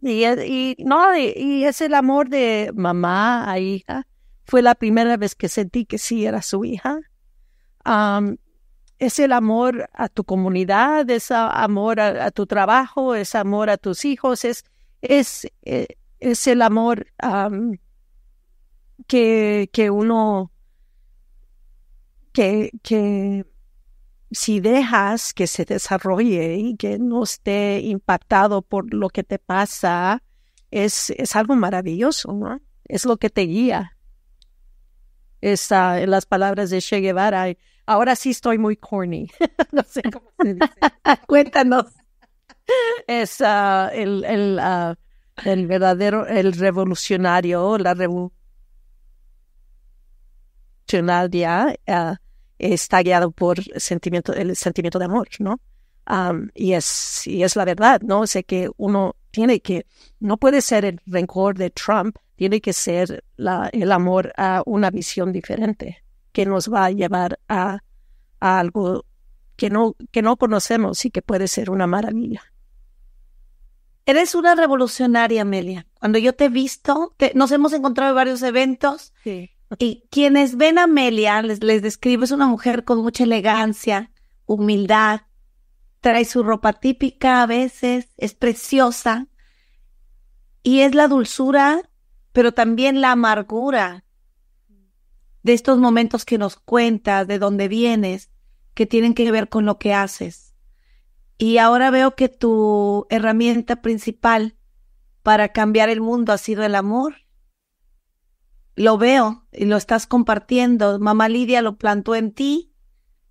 Y, y no, y, es el amor de mamá a hija, fue la primera vez que sentí que sí era su hija. es el amor a tu comunidad, es amor a, tu trabajo, es amor a tus hijos, es, es, eh, es el amor que, que uno, que, si dejas que se desarrolle y que no esté impactado por lo que te pasa, es, es algo maravilloso, ¿no? Es lo que te guía en las palabras de Che Guevara, ahora sí estoy muy corny. no sé cómo se dice. Cuéntanos. Es ah, ah, el, verdadero, el revolucionario, la revolucionaria ah, está guiado por sentimiento, el sentimiento de amor, ¿no? y, es, y es la verdad, ¿no? sé que uno tiene que, no puede ser el rencor de Trump, tiene que ser la, el amor a una visión diferente que nos va a llevar a, algo que no, que no conocemos y que puede ser una maravilla. Eres una revolucionaria, Amelia. Cuando yo te he visto, nos hemos encontrado en varios eventos. Y quienes ven a Amelia, les, les es una mujer con mucha elegancia, humildad, trae su ropa típica a veces, es preciosa. Y es la dulzura, pero también la amargura de estos momentos que nos cuentas, de dónde vienes, que tienen que ver con lo que haces. Y ahora veo que tu herramienta principal para cambiar el mundo ha sido el amor. Lo veo y lo estás compartiendo. Mamá Lidia lo plantó en ti.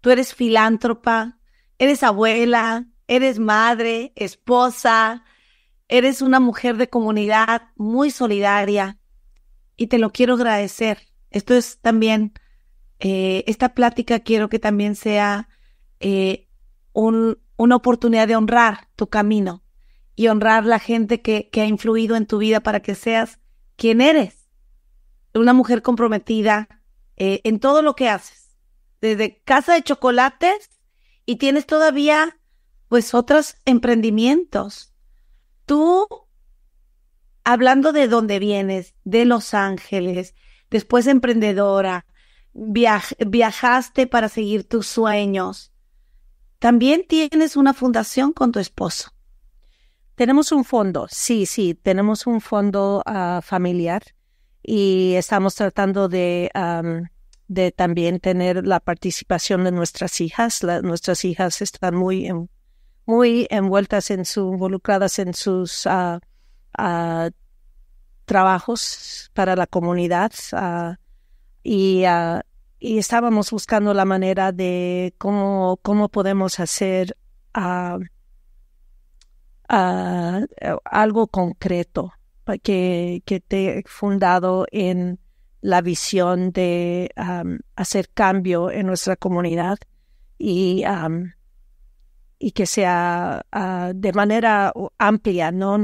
Tú eres filántropa, eres abuela, eres madre, esposa, eres una mujer de comunidad muy solidaria y te lo quiero agradecer. Esto es también, eh, esta plática quiero que también sea eh, una oportunidad de honrar tu camino y honrar la gente que, ha influido en tu vida para que seas quien eres. Una mujer comprometida eh, en todo lo que haces, desde casa de chocolates y tienes todavía pues otros emprendimientos. Tú, hablando de dónde vienes, de Los Ángeles, después emprendedora, viajaste para seguir tus sueños. También tienes una fundación con tu esposo. Tenemos un fondo, sí, sí, tenemos un fondo ah, familiar y estamos tratando de de también tener la participación de nuestras hijas. nuestras hijas están muy, muy envueltas en su, involucradas en sus ah, ah, trabajos para la comunidad ah, y, y, estábamos buscando la manera de cómo, cómo podemos hacer algo concreto que, que te fundado en la visión de hacer cambio en nuestra comunidad y, y que sea ah, de manera amplia, no,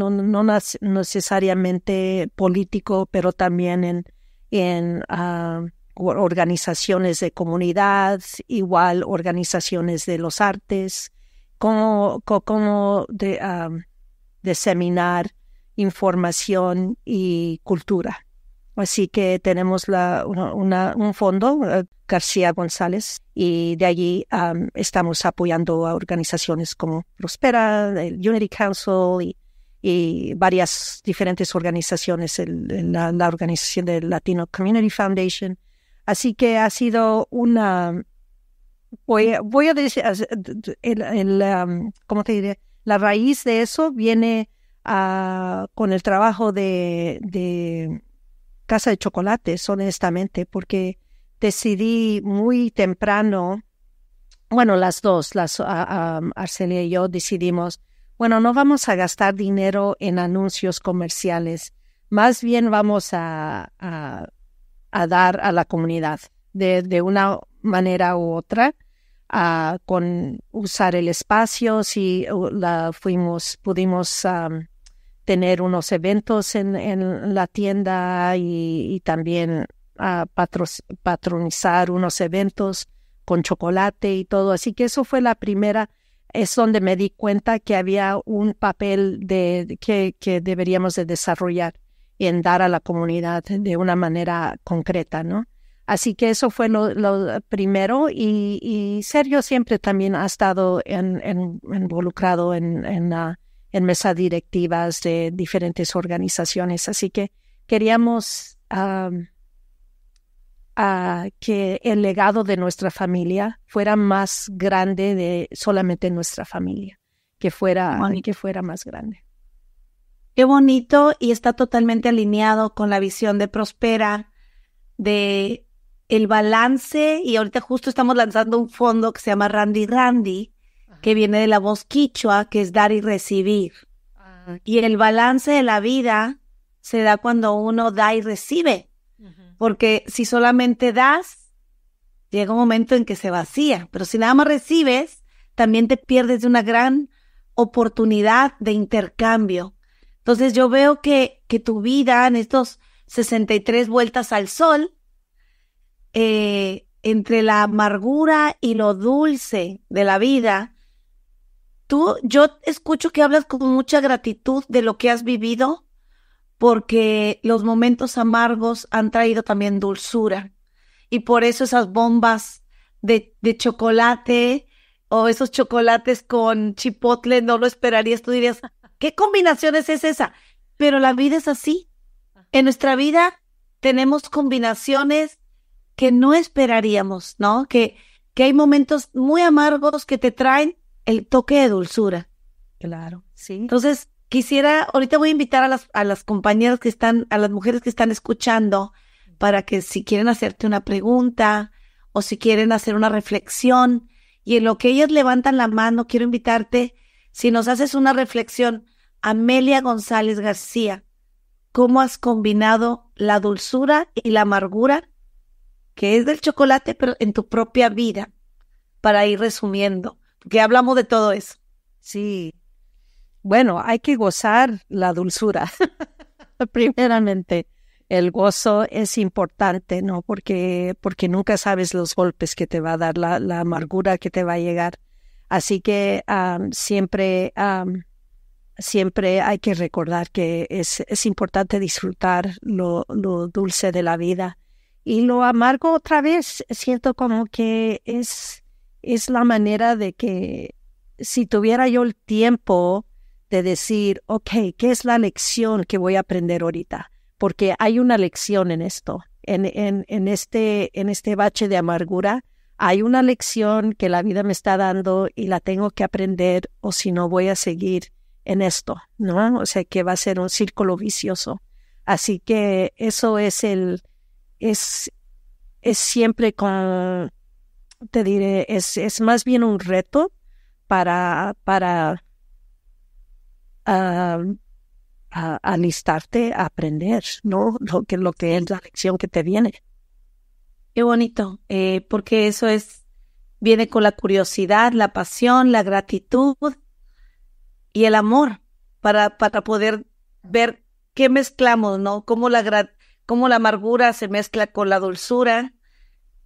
necesariamente político, pero también en, en organizaciones de comunidad, igual organizaciones de los artes, como de, seminar, información y cultura. Así que tenemos la, un fondo, eh, García González, y de allí estamos apoyando a organizaciones como Prospera, el Unity Council y, varias diferentes organizaciones, la, organización del Latino Community Foundation. Así que ha sido una, voy, a decir, el, ¿cómo te diré? La raíz de eso viene ah, con el trabajo de casa de chocolates, honestamente, porque decidí muy temprano, bueno, las dos, las uh, y yo decidimos, bueno, no vamos a gastar dinero en anuncios comerciales, más bien vamos a, a, dar a la comunidad de, de una manera u otra. a con usar el espacio, si la fuimos, pudimos tener unos eventos en, en la tienda y, también a ah, patronizar unos eventos con chocolate y todo. Así que eso fue la primera, es donde me di cuenta que había un papel de, que, deberíamos de desarrollar en dar a la comunidad de una manera concreta, ¿no? Así que eso fue lo, primero y, Sergio siempre también ha estado en, involucrado en, la, ah, en mesas directivas de diferentes organizaciones. Así que queríamos que el legado de nuestra familia fuera más grande de solamente nuestra familia, que fuera, que fuera más grande. Qué bonito y está totalmente alineado con la visión de Prospera, de el balance y ahorita justo estamos lanzando un fondo que se llama Randy Randy, que viene de la voz quichua, que es dar y recibir. Ah, y el balance de la vida se da cuando uno da y recibe. Porque si solamente das, llega un momento en que se vacía. Pero si nada más recibes, también te pierdes de una gran oportunidad de intercambio. Entonces yo veo que, que tu vida en estos 63 vueltas al sol, eh, entre la amargura y lo dulce de la vida, Tú, yo escucho que hablas con mucha gratitud de lo que has vivido, porque los momentos amargos han traído también dulzura. Y por eso esas bombas de, chocolate o esos chocolates con chipotle, no lo esperarías. Tú dirías, ¿qué combinaciones es esa? Pero la vida es así. En nuestra vida tenemos combinaciones que no esperaríamos, ¿no? Que, que hay momentos muy amargos que te traen el toque de dulzura. Claro, sí. Entonces, quisiera, ahorita voy a invitar a las, a las compañeras que están, a las mujeres que están escuchando, para que si quieren hacerte una pregunta o si quieren hacer una reflexión, y en lo que ellas levantan la mano, quiero invitarte, si nos haces una reflexión, Amelia González García, ¿cómo has combinado la dulzura y la amargura, que es del chocolate, pero en tu propia vida, para ir resumiendo? que hablamos de todo eso. Sí. Bueno, hay que gozar la dulzura. Primeramente, el gozo es importante, ¿no? Porque, porque nunca sabes los golpes que te va a dar, la, la amargura que te va a llegar. Así que siempre, siempre hay que recordar que es, es importante disfrutar lo, lo dulce de la vida. Y lo amargo otra vez, siento como que es, es la manera de que si tuviera yo el tiempo de decir, ok, ¿qué es la lección que voy a aprender ahorita? Porque hay una lección en esto, en, en, en, este, en este bache de amargura. Hay una lección que la vida me está dando y la tengo que aprender o si no voy a seguir en esto, ¿no? O sea que va a ser un círculo vicioso. Así que eso es el, es, es siempre con te diré, es, es más bien un reto para, para a, a aprender, ¿no? Lo que, lo que es la lección que te viene. Qué bonito, eh, porque eso es, viene con la curiosidad, la pasión, la gratitud y el amor para, para poder ver qué mezclamos, ¿no? Cómo la, cómo la amargura se mezcla con la dulzura,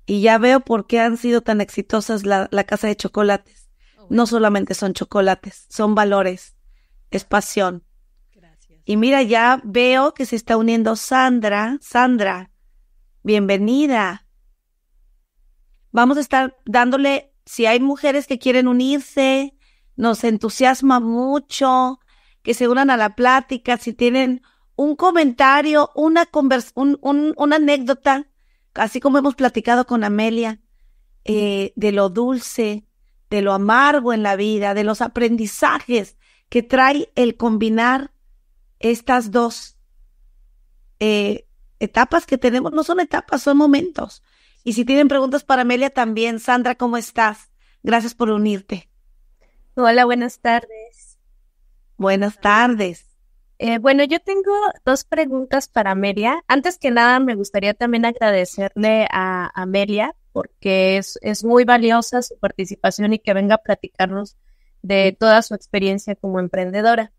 y ya veo por qué han sido tan exitosas la, casa de chocolates. Oh, no solamente son chocolates, son valores, es pasión. Gracias. Y mira, ya veo que se está uniendo Sandra. Sandra, bienvenida. Vamos a estar dándole, si hay mujeres que quieren unirse, nos entusiasma mucho que se unan a la plática, si tienen un comentario, una, convers una anécdota así como hemos platicado con Amelia, eh, de lo dulce, de lo amargo en la vida, de los aprendizajes que trae el combinar estas dos eh, etapas que tenemos. No son etapas, son momentos. Y si tienen preguntas para Amelia también, Sandra, ¿cómo estás? Gracias por unirte. Hola, buenas tardes. Buenas tardes. Eh, bueno, yo tengo dos preguntas para Amelia. Antes que nada, me gustaría también agradecerle a Amelia porque es, muy valiosa su participación y que venga a platicarnos de toda su experiencia como emprendedora.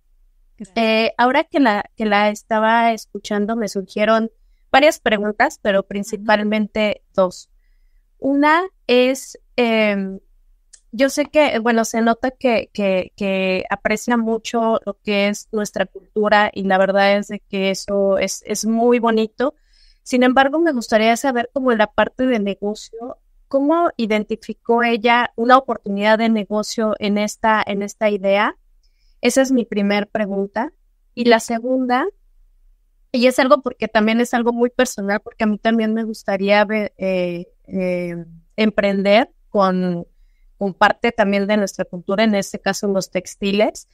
Eh, ahora que la, estaba escuchando, me surgieron varias preguntas, pero principalmente dos. Una es, em, yo sé que, bueno, se nota que, aprecia mucho lo que es nuestra cultura y la verdad es que eso es, muy bonito. Sin embargo, me gustaría saber como en la parte de negocio, ¿cómo identificó ella una oportunidad de negocio en esta, en esta idea? Esa es mi primera pregunta. Y la segunda, y es algo porque también es algo muy personal, porque a mí también me gustaría eh, eh, emprender con, con parte también de nuestra cultura, en este caso los textiles.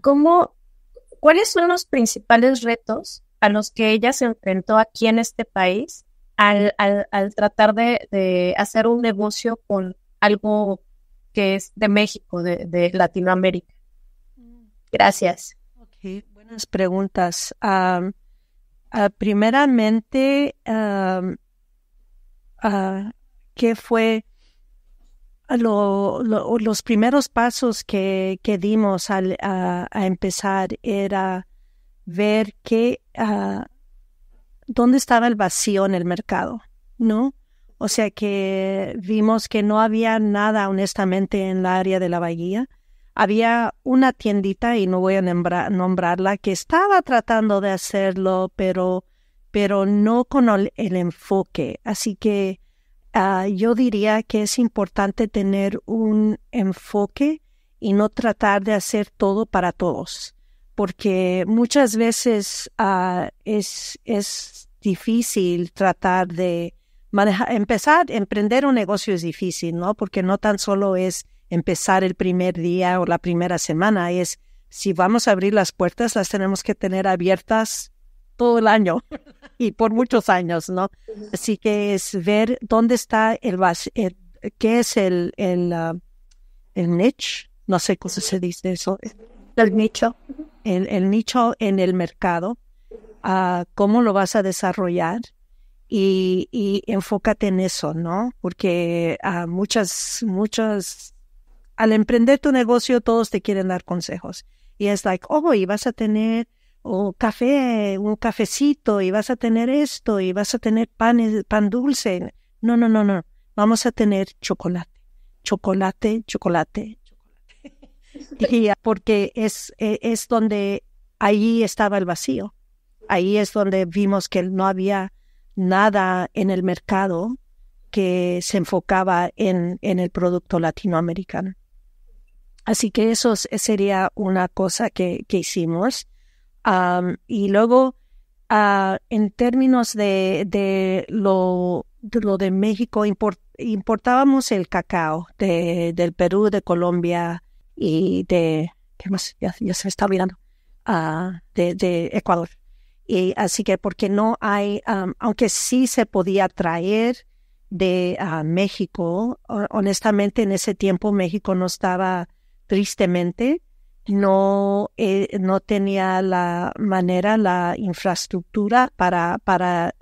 ¿Cómo, ¿Cuáles son los principales retos a los que ella se enfrentó aquí en este país al, tratar de, hacer un negocio con algo que es de México, de, Latinoamérica? Gracias. buenas preguntas. Ah, primeramente, ah, ¿qué fue? los primeros pasos que, dimos al, a, empezar era ver qué ah, dónde estaba el vacío en el mercado, ¿no? O sea que vimos que no había nada honestamente en la área de la bahía. Había una tiendita, y no voy a nombrarla, que estaba tratando de hacerlo, pero, pero no con el enfoque. Así que Ah, yo diría que es importante tener un enfoque y no tratar de hacer todo para todos, porque muchas veces ah, es, es difícil tratar de manejar, empezar, emprender un negocio es difícil, ¿no? Porque no tan solo es empezar el primer día o la primera semana, es si vamos a abrir las puertas, las tenemos que tener abiertas todo el año y por muchos años, ¿no? Así que es ver dónde está el, eh, qué es el, el, ah, el niche, no sé cómo se dice eso. El nicho. El, nicho en el mercado, ah, cómo lo vas a desarrollar y, enfócate en eso, ¿no? Porque a ah, muchas, muchas, al emprender tu negocio todos te quieren dar consejos. Y es like, oh, y vas a tener o café, un cafecito y vas a tener esto y vas a tener pan, pan dulce. No, no, no, no. Vamos a tener chocolate, chocolate, chocolate, chocolate. porque es, e, es donde ahí estaba el vacío. Ahí es donde vimos que no había nada en el mercado que se enfocaba en, en el producto latinoamericano. Así que eso sería una cosa que, que hicimos y luego, ah, en términos de, de, lo, de, lo, de México, importábamos el cacao de, del Perú, de Colombia y de... ¿Qué más? Ya, se está ah, de, Ecuador. Y así que porque no hay, aunque sí se podía traer de México, honestamente en ese tiempo México no estaba tristemente no, eh, no tenía la manera, la infraestructura para, para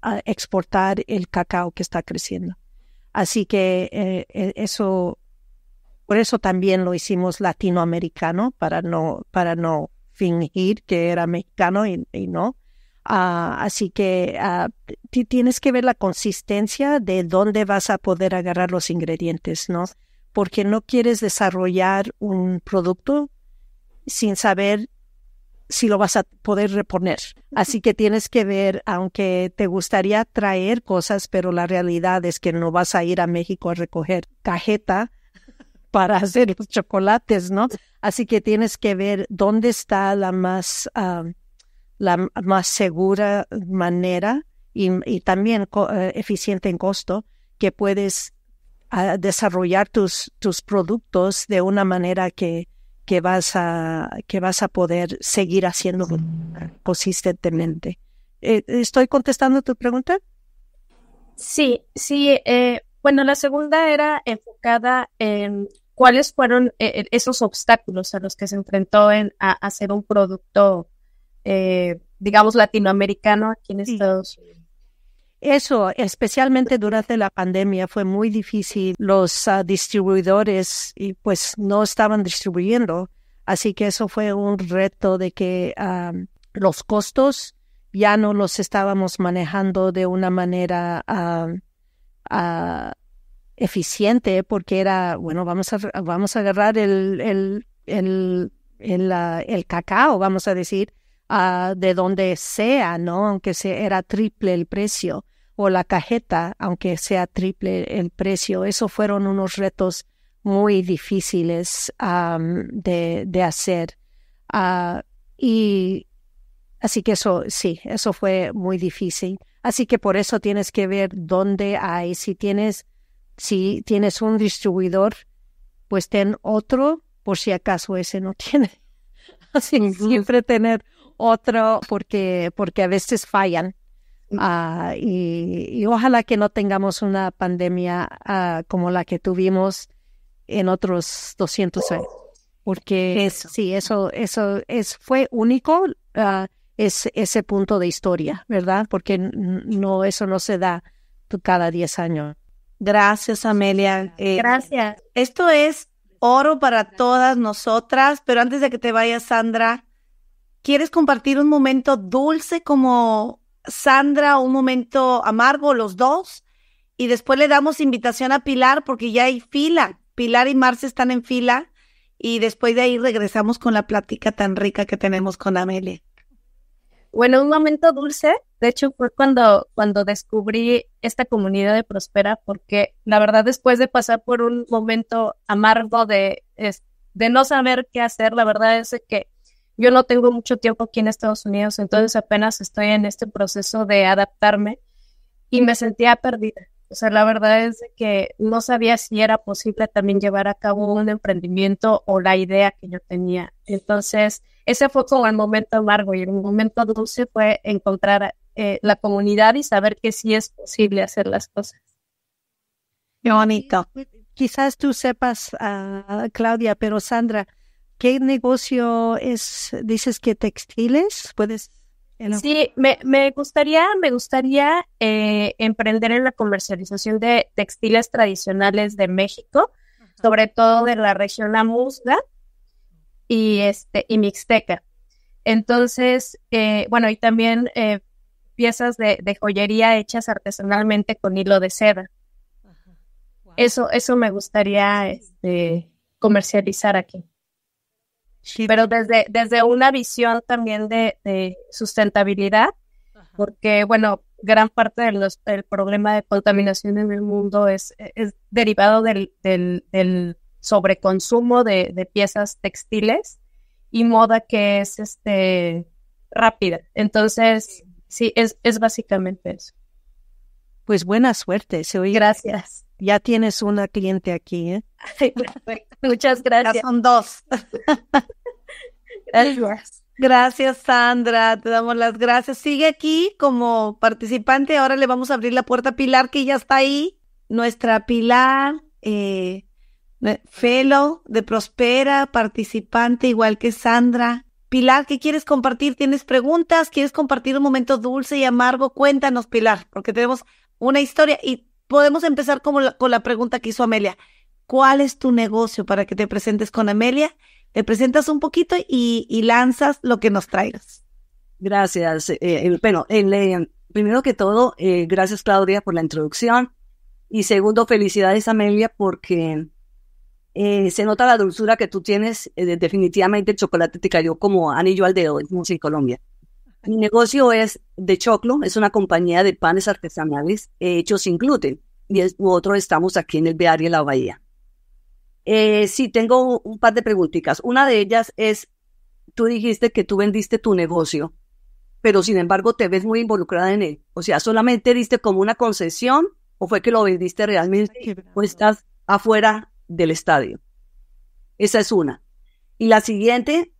ah, exportar el cacao que está creciendo. Así que eh, e, eso, por eso también lo hicimos latinoamericano, para no, para no fingir que era mexicano y, no. Ah, así que ah, tienes que ver la consistencia de dónde vas a poder agarrar los ingredientes, ¿no? porque no quieres desarrollar un producto sin saber si lo vas a poder reponer. Así que tienes que ver, aunque te gustaría traer cosas, pero la realidad es que no vas a ir a México a recoger cajeta para hacer los chocolates, ¿no? Así que tienes que ver dónde está la más, la más segura manera y, también eh, eficiente en costo que puedes a desarrollar tus, tus productos de una manera que, que, vas a, que vas a poder seguir haciendo consistentemente. Eh, ¿Estoy contestando tu pregunta? Sí, sí. Eh, bueno, la segunda era enfocada en cuáles fueron eh, esos obstáculos a los que se enfrentó en a, hacer un producto, digamos, latinoamericano aquí en Estados Unidos. Eso, especialmente durante la pandemia, fue muy difícil. Los ah, distribuidores y pues no estaban distribuyendo. Así que eso fue un reto de que los costos ya no los estábamos manejando de una manera ah, eficiente porque era, bueno, vamos a, vamos a agarrar el, el, el, el ah, cacao, vamos a decir, de donde sea, ¿no? Aunque se era triple el precio o la cajeta, aunque sea triple el precio. eso fueron unos retos muy difíciles de, hacer. Ah, y así que eso, sí, eso fue muy difícil. Así que por eso tienes que ver dónde hay. Si tienes, si tienes un distribuidor, pues ten otro, por si acaso ese no tiene. Así siempre tener otro, porque, porque a veces fallan. Ah, y, ojalá que no tengamos una pandemia ah, como la que tuvimos en otros 200 años, porque sí, eso, eso es, fue único ah, es, ese punto de historia, ¿verdad? Porque no, eso no se da cada 10 años. Gracias, Amelia. Eh, Gracias. Esto es oro para todas nosotras, pero antes de que te vayas, Sandra, ¿quieres compartir un momento dulce como Sandra un momento amargo, los dos, y después le damos invitación a Pilar porque ya hay fila. Pilar y Marce están en fila y después de ahí regresamos con la plática tan rica que tenemos con Amelia. Bueno, un momento dulce, de hecho fue cuando, cuando descubrí esta comunidad de Prospera, porque la verdad después de pasar por un momento amargo de, de no saber qué hacer, la verdad es que yo no tengo mucho tiempo aquí en Estados Unidos, entonces apenas estoy en este proceso de adaptarme y me sentía perdida. O sea, la verdad es que no sabía si era posible también llevar a cabo un emprendimiento o la idea que yo tenía. Entonces, ese fue como el momento amargo y el momento dulce fue encontrar eh, la comunidad y saber que sí es posible hacer las cosas. Qué bonito. Pues, Quizás tú sepas, ah, Claudia, pero Sandra, ¿Qué negocio es? Dices que textiles, puedes. Sí, me, gustaría, me gustaría eh, emprender en la comercialización de textiles tradicionales de México, sobre todo de la región Amusga y este y Mixteca. Entonces, eh, bueno, y también eh, piezas de, joyería hechas artesanalmente con hilo de seda. Eso, eso me gustaría este, comercializar aquí. Pero desde, desde una visión también de, sustentabilidad, porque bueno, gran parte del problema de contaminación en el mundo es, es derivado del, sobreconsumo de, de, piezas textiles y moda que es este rápida. Entonces, sí, es, es básicamente eso. Pues buena suerte, se oye. Gracias. Ya tienes una cliente aquí, ¿eh? Muchas gracias. Ya son dos. gracias. Sandra. Te damos las gracias. Sigue aquí como participante. Ahora le vamos a abrir la puerta a Pilar, que ya está ahí. Nuestra Pilar, eh, eh fellow de Prospera, participante igual que Sandra. Pilar, ¿qué quieres compartir? ¿Tienes preguntas? ¿Quieres compartir un momento dulce y amargo? Cuéntanos, Pilar, porque tenemos una historia. Y podemos empezar como con la pregunta que hizo Amelia. ¿Cuál es tu negocio para que te presentes con Amelia? Te presentas un poquito y, lanzas lo que nos traigas. Gracias. Eh, eh, bueno, Leian, primero que todo, eh, gracias Claudia por la introducción. Y segundo, felicidades Amelia porque se nota la dulzura que tú tienes. definitivamente el chocolate te cayó como anillo al dedo en Colombia. Mi negocio es de Choclo, es una compañía de panes artesanales eh, hechos sin gluten. Y nosotros estamos aquí en el Bear y la Bahía. Eh, sí, tengo un par de preguntitas. Una de ellas es, tú dijiste que tú vendiste tu negocio, pero sin embargo te ves muy involucrada en él. O sea, ¿solamente diste como una concesión o fue que lo vendiste realmente o estás afuera del estadio? Esa es una. Y la siguiente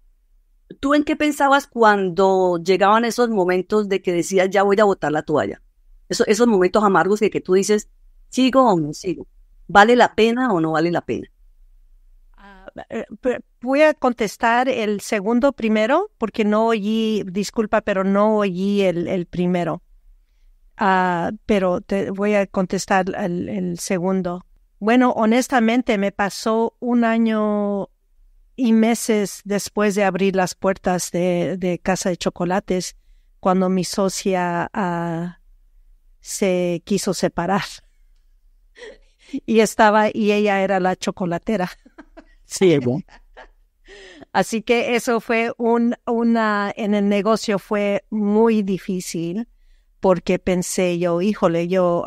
¿Tú en qué pensabas cuando llegaban esos momentos de que decías, ya voy a botar la toalla? esos momentos amargos de que tú dices, sigo o no sigo, ¿vale la pena o no vale la pena? Ah, eh, voy a contestar el segundo primero, porque no oí, disculpa, pero no oí el, primero. Ah, pero te voy a contestar el, segundo. Bueno, honestamente me pasó un año y meses después de abrir las puertas de, Casa de Chocolates, cuando mi socia ah, se quiso separar. Y estaba, y ella era la chocolatera. Sí, bueno. Así que eso fue un, una, en el negocio fue muy difícil porque pensé yo, híjole, yo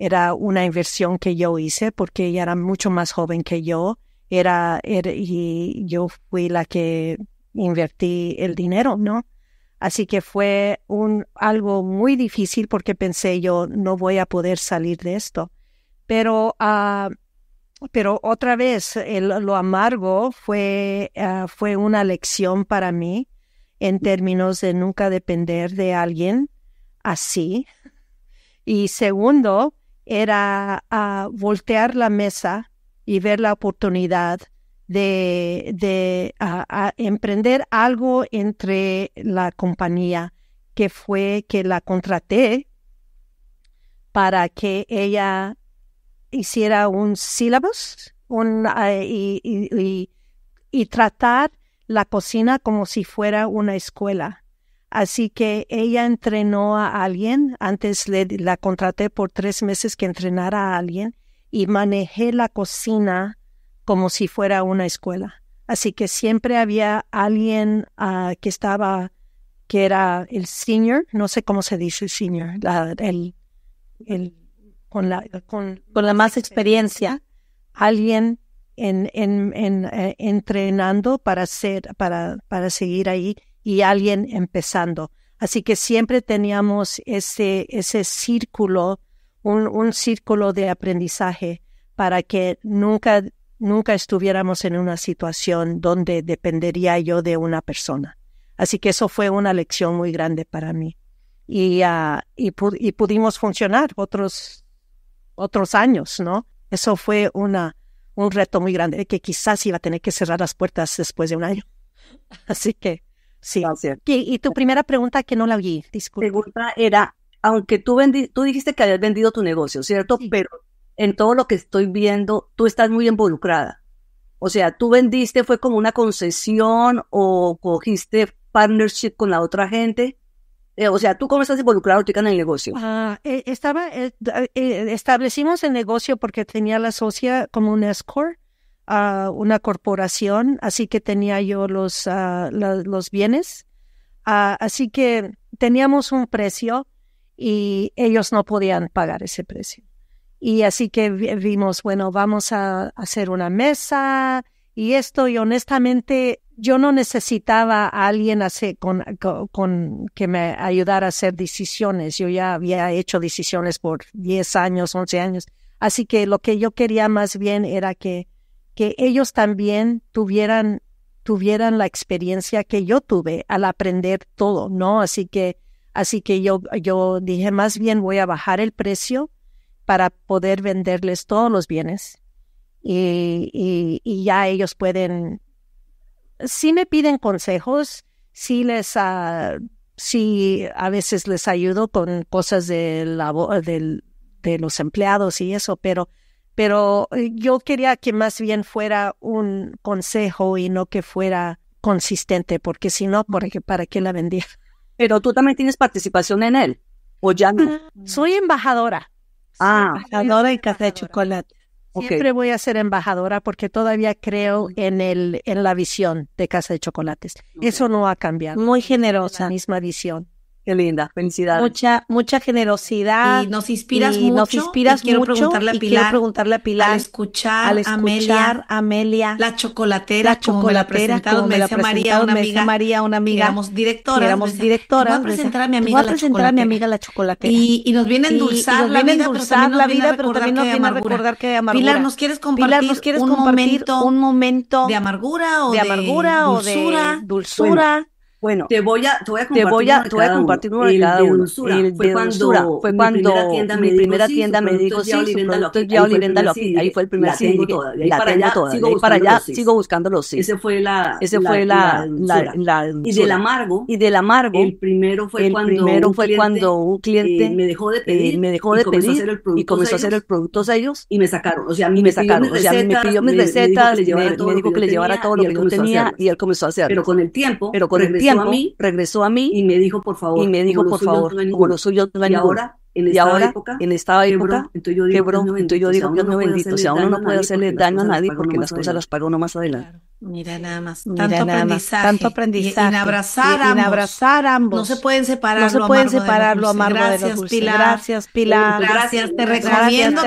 era una inversión que yo hice porque ella era mucho más joven que yo era, y yo fui la que invertí el dinero, ¿no? Así que fue un, algo muy difícil porque pensé yo no voy a poder salir de esto. Pero, ah, pero otra vez lo amargo fue, ah, fue una lección para mí en términos de nunca depender de alguien así. Y segundo, era ah, voltear la mesa y ver la oportunidad de, emprender algo entre la compañía que fue que la contraté para que ella hiciera un syllabus ah, y, y, tratar la cocina como si fuera una escuela. Así que ella entrenó a alguien, antes le, la contraté por tres meses que entrenara a alguien y manejé la cocina como si fuera una escuela. Así que siempre había alguien ah, que estaba, que era el senior, no sé cómo se dice senior, el, el, con, la, con, con la más experiencia, alguien en, en, en eh, entrenando para, ser, para, para seguir ahí y alguien empezando. Así que siempre teníamos ese, ese círculo un, círculo de aprendizaje para que nunca, nunca estuviéramos en una situación donde dependería yo de una persona. Así que eso fue una lección muy grande para mí. Y, ah, y, pudimos funcionar otros, otros años, ¿no? Eso fue una, un reto muy grande, que quizás iba a tener que cerrar las puertas después de un año. Así que, sí. Y, tu primera pregunta que no la oí, disculpe. La pregunta era, aunque tú, vendiste, tú dijiste que habías vendido tu negocio, ¿cierto? Pero en todo lo que estoy viendo, tú estás muy involucrada. O sea, tú vendiste, fue como una concesión o cogiste partnership con la otra gente. Eh, o sea, ¿tú cómo estás ahorita en el negocio? Ah, eh, estaba, eh, establecimos el negocio porque tenía la socia como un escort, ah, una corporación, así que tenía yo los, ah, los bienes. así que teníamos un precio y ellos no podían pagar ese precio. Y así que vimos, bueno, vamos a hacer una mesa y esto, y honestamente yo no necesitaba a alguien hacer con, que me ayudara a hacer decisiones. Yo ya había hecho decisiones por 10 años, 11 años. Así que lo que yo quería más bien era que, que ellos también tuvieran, tuvieran la experiencia que yo tuve al aprender todo, ¿no? Así que Así que yo, yo dije, más bien voy a bajar el precio para poder venderles todos los bienes y, y, ya ellos pueden, si me piden consejos, si les, ah, si a veces les ayudo con cosas de, de los empleados y eso, pero, pero eh, yo quería que más bien fuera un consejo y no que fuera consistente, porque si no, ¿para qué la vendía? Pero tú también tienes participación en él, o ya no. Ah, soy embajadora. Ah, embajadora en Casa de chocolate. Siempre voy a ser embajadora porque todavía creo en el en la visión de Casa de Chocolates. Eso no ha cambiado. Muy generosa. misma visión. Qué linda, felicidades. Mucha, mucha generosidad. Y nos inspiras mucho. y quiero Preguntarle a Pilar, a Al escuchar, a Amelia, La chocolatera, la chocolatera, como me la presentaron, me, una amiga, María, una amiga. Éramos directoras. Éramos directoras. Voy a presentar a mi amiga, la chocolatera. Y, nos viene a endulzar, la, vida, pero también nos viene a recordar que hay amargura. Pilar, ¿nos quieres compartir, un, momento de amargura o de, amargura, o de dulzura? dulzura. Bueno, te voy a, te voy a compartir, te uno de cada uno. El fue, cuando fue cuando mi primera tienda me dijo, sí, su producto es ya aquí. Ahí fue el primer sí, todavía, la tengo toda. Y para allá sigo buscándolo sí. Ese fue la, ese fue la, Y del amargo. Y del amargo. El primero fue cuando primero fue cuando un eh, cliente me dejó de eh, pedir, me dejó de pedir y comenzó a hacer el producto ellos y me sacaron, o sea, me sacaron, o sea, me pidió mis recetas, me dijo que le llevara todo lo que yo tenía y él comenzó a hacerlo. Pero con el tiempo, pero con el tiempo a mí, regresó a mí y me dijo, por favor, y me dijo, por favor, lo suyo y ahora, en esta época, en esta época, entonces yo quebró, entonces yo digo, Dios no bendito, si a uno no puede hacerle daño a nadie porque las cosas las pagó uno más adelante. Mira nada más, tanto aprendizaje, tanto en abrazar, y, abrazar ambos, no se pueden separar, no se pueden separar lo amargo gracias, de los Pilar, gracias Pilar, gracias te recomiendo,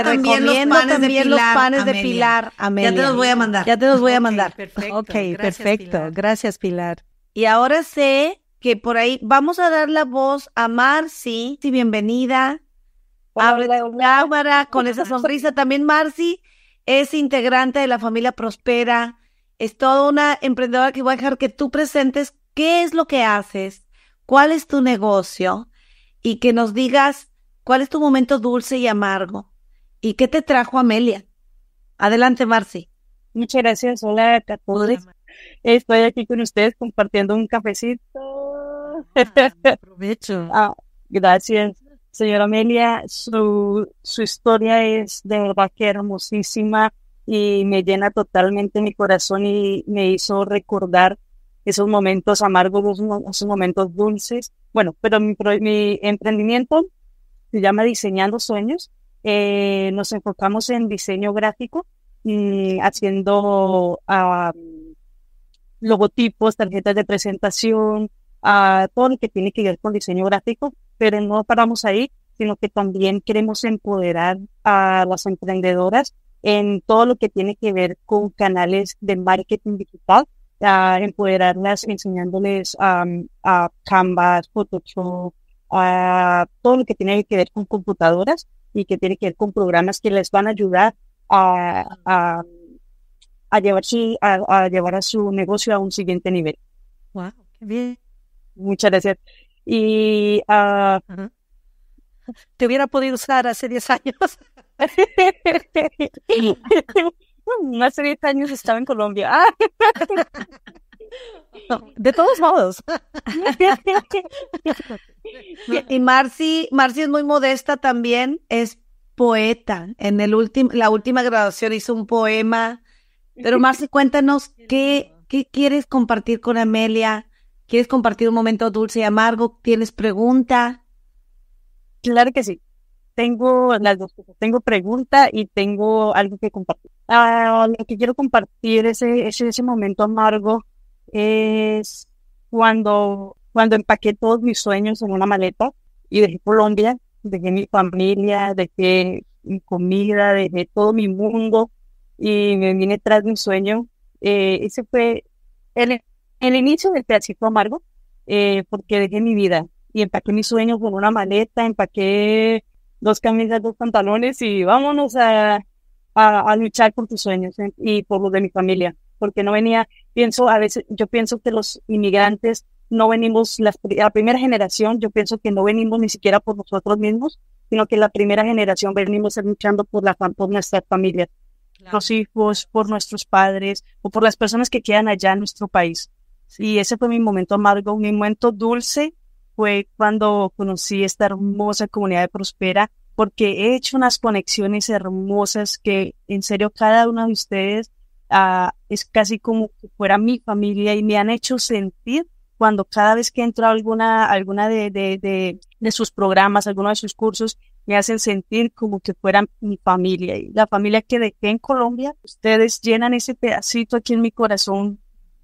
también los panes de Pilar, Amelia. ya te los voy a mandar, ya te los voy a mandar, perfecto, gracias Pilar, y ahora sé que por ahí vamos a dar la voz a Marci. Sí, bienvenida. cámara con esa sonrisa. También Marci es integrante de la familia Prospera. Es toda una emprendedora que voy a dejar que tú presentes qué es lo que haces, cuál es tu negocio y que nos digas cuál es tu momento dulce y amargo y qué te trajo Amelia. Adelante, Marci. Muchas gracias. Hola, Estoy aquí con ustedes compartiendo un cafecito. aprovecho. Ah, ah, gracias. Señora Amelia, su, su historia es de verdad que hermosísima y me llena totalmente mi corazón y me hizo recordar esos momentos amargos, esos momentos dulces. Bueno, pero mi, mi emprendimiento se llama Diseñando Sueños. Eh, nos enfocamos en diseño gráfico, y haciendo a ah, logotipos, tarjetas de presentación, a todo lo que tiene que ver con diseño gráfico, pero no paramos ahí, sino que también queremos empoderar a las emprendedoras en todo lo que tiene que ver con canales de marketing digital, a empoderarlas enseñándoles a Canvas, Photoshop, a todo lo que tiene que ver con computadoras y que tiene que ver con programas que les van a ayudar a a llevar, su, a, llevar a su negocio a un siguiente nivel. ¡Wow! ¡Qué bien! Muchas gracias. Y ah, te hubiera podido usar hace 10 años. hace 10 años estaba en Colombia. Ah. De todos modos. y Marci, Marcy es muy modesta también, es poeta. En el último, la última graduación hizo un poema pero Marci, cuéntanos qué, qué quieres compartir con Amelia. ¿Quieres compartir un momento dulce y amargo? ¿Tienes pregunta? Claro que sí. Tengo las dos cosas. Tengo pregunta y tengo algo que compartir. Ah, lo que quiero compartir ese, ese, ese momento amargo es cuando, cuando empaqué todos mis sueños en una maleta y dejé Colombia, dejé mi familia, dejé mi comida, dejé todo mi mundo y me vine tras mi sueño. Eh, ese fue el, el, inicio del pedacito amargo, eh, porque dejé mi vida y empaqué mis sueños con una maleta, empaqué dos camisas, dos pantalones y vámonos a, a, luchar por tus sueños eh, y por los de mi familia, porque no venía, pienso, a veces yo pienso que los inmigrantes no venimos, la, primera generación, yo pienso que no venimos ni siquiera por nosotros mismos, sino que la primera generación venimos luchando por, la, por nuestras familias nuestros hijos, por nuestros padres o por las personas que quedan allá en nuestro país. Y ese fue mi momento amargo. Mi momento dulce fue cuando conocí esta hermosa comunidad de Prospera, porque he hecho unas conexiones hermosas que en serio cada uno de ustedes ah, es casi como que fuera mi familia y me han hecho sentir cuando cada vez que entro a alguna, alguna de, de, de sus programas, alguno de sus cursos, me hacen sentir como que fueran mi familia. Y la familia que dejé en Colombia, ustedes llenan ese pedacito aquí en mi corazón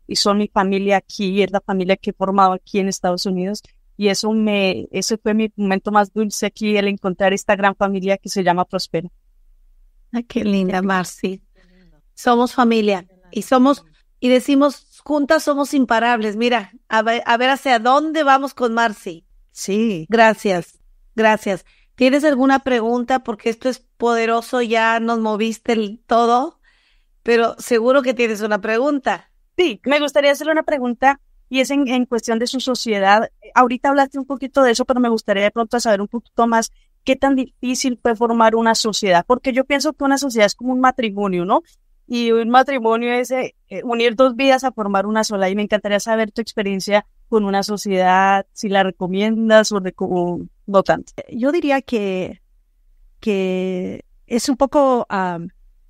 y son mi familia aquí, y es la familia que he formado aquí en Estados Unidos. Y eso me, ese fue mi momento más dulce aquí, el encontrar esta gran familia que se llama Prospera. Ay, qué linda, Marci. Somos familia y somos, y decimos, juntas somos imparables. Mira, a ver, a ver hacia dónde vamos con Marci. Sí. Gracias, gracias. ¿Tienes alguna pregunta? Porque esto es poderoso, ya nos moviste el todo, pero seguro que tienes una pregunta. Sí, me gustaría hacerle una pregunta y es en, cuestión de su sociedad. Ahorita hablaste un poquito de eso, pero me gustaría de pronto saber un poquito más qué tan difícil fue formar una sociedad, porque yo pienso que una sociedad es como un matrimonio, ¿no? Y un matrimonio es eh, eh, unir dos vidas a formar una sola. Y me encantaría saber tu experiencia con una sociedad, si la recomiendas o, no tanto. Yo diría que, que es un poco ah,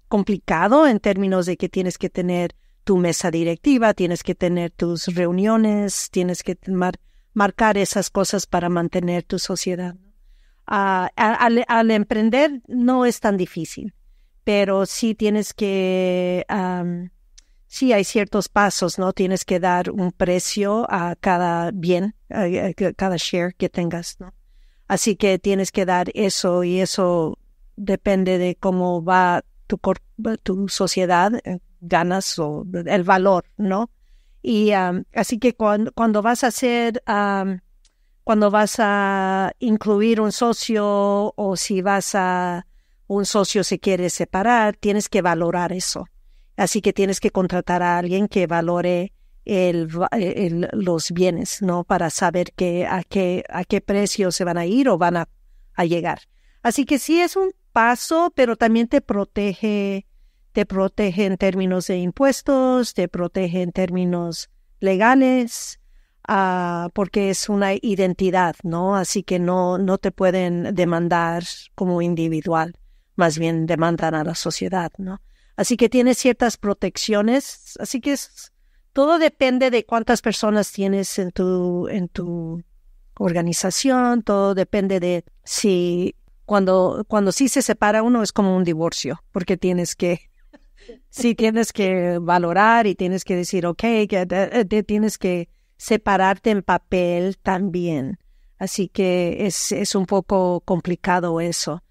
complicado en términos de que tienes que tener tu mesa directiva, tienes que tener tus reuniones, tienes que marcar esas cosas para mantener tu sociedad. Ah, al, emprender no es tan difícil, pero sí tienes que Sí, hay ciertos pasos, ¿no? Tienes que dar un precio a cada bien, a cada share que tengas, ¿no? Así que tienes que dar eso y eso depende de cómo va tu, tu sociedad, eh, ganas o el valor, ¿no? Y así que cuando, vas a hacer, cuando vas a incluir un socio o si vas a un socio se quiere separar, tienes que valorar eso. Así que tienes que contratar a alguien que valore e, los bienes, ¿no? Para saber que, a, qué, a qué precio se van a ir o van a, llegar. Así que sí es un paso, pero también te protege, te protege en términos de impuestos, te protege en términos legales, ah, porque es una identidad, ¿no? Así que no, no te pueden demandar como individual, más bien demandan a la sociedad, ¿no? Así que tiene ciertas protecciones. Así que es, todo depende de cuántas personas tienes en tu, en tu organización, todo depende de si cuando, cuando sí se separa uno es como un divorcio, porque tienes que, sí tienes que valorar y tienes que decir, ok, que, eh, tienes que separarte en papel también. Así que es, es un poco complicado eso.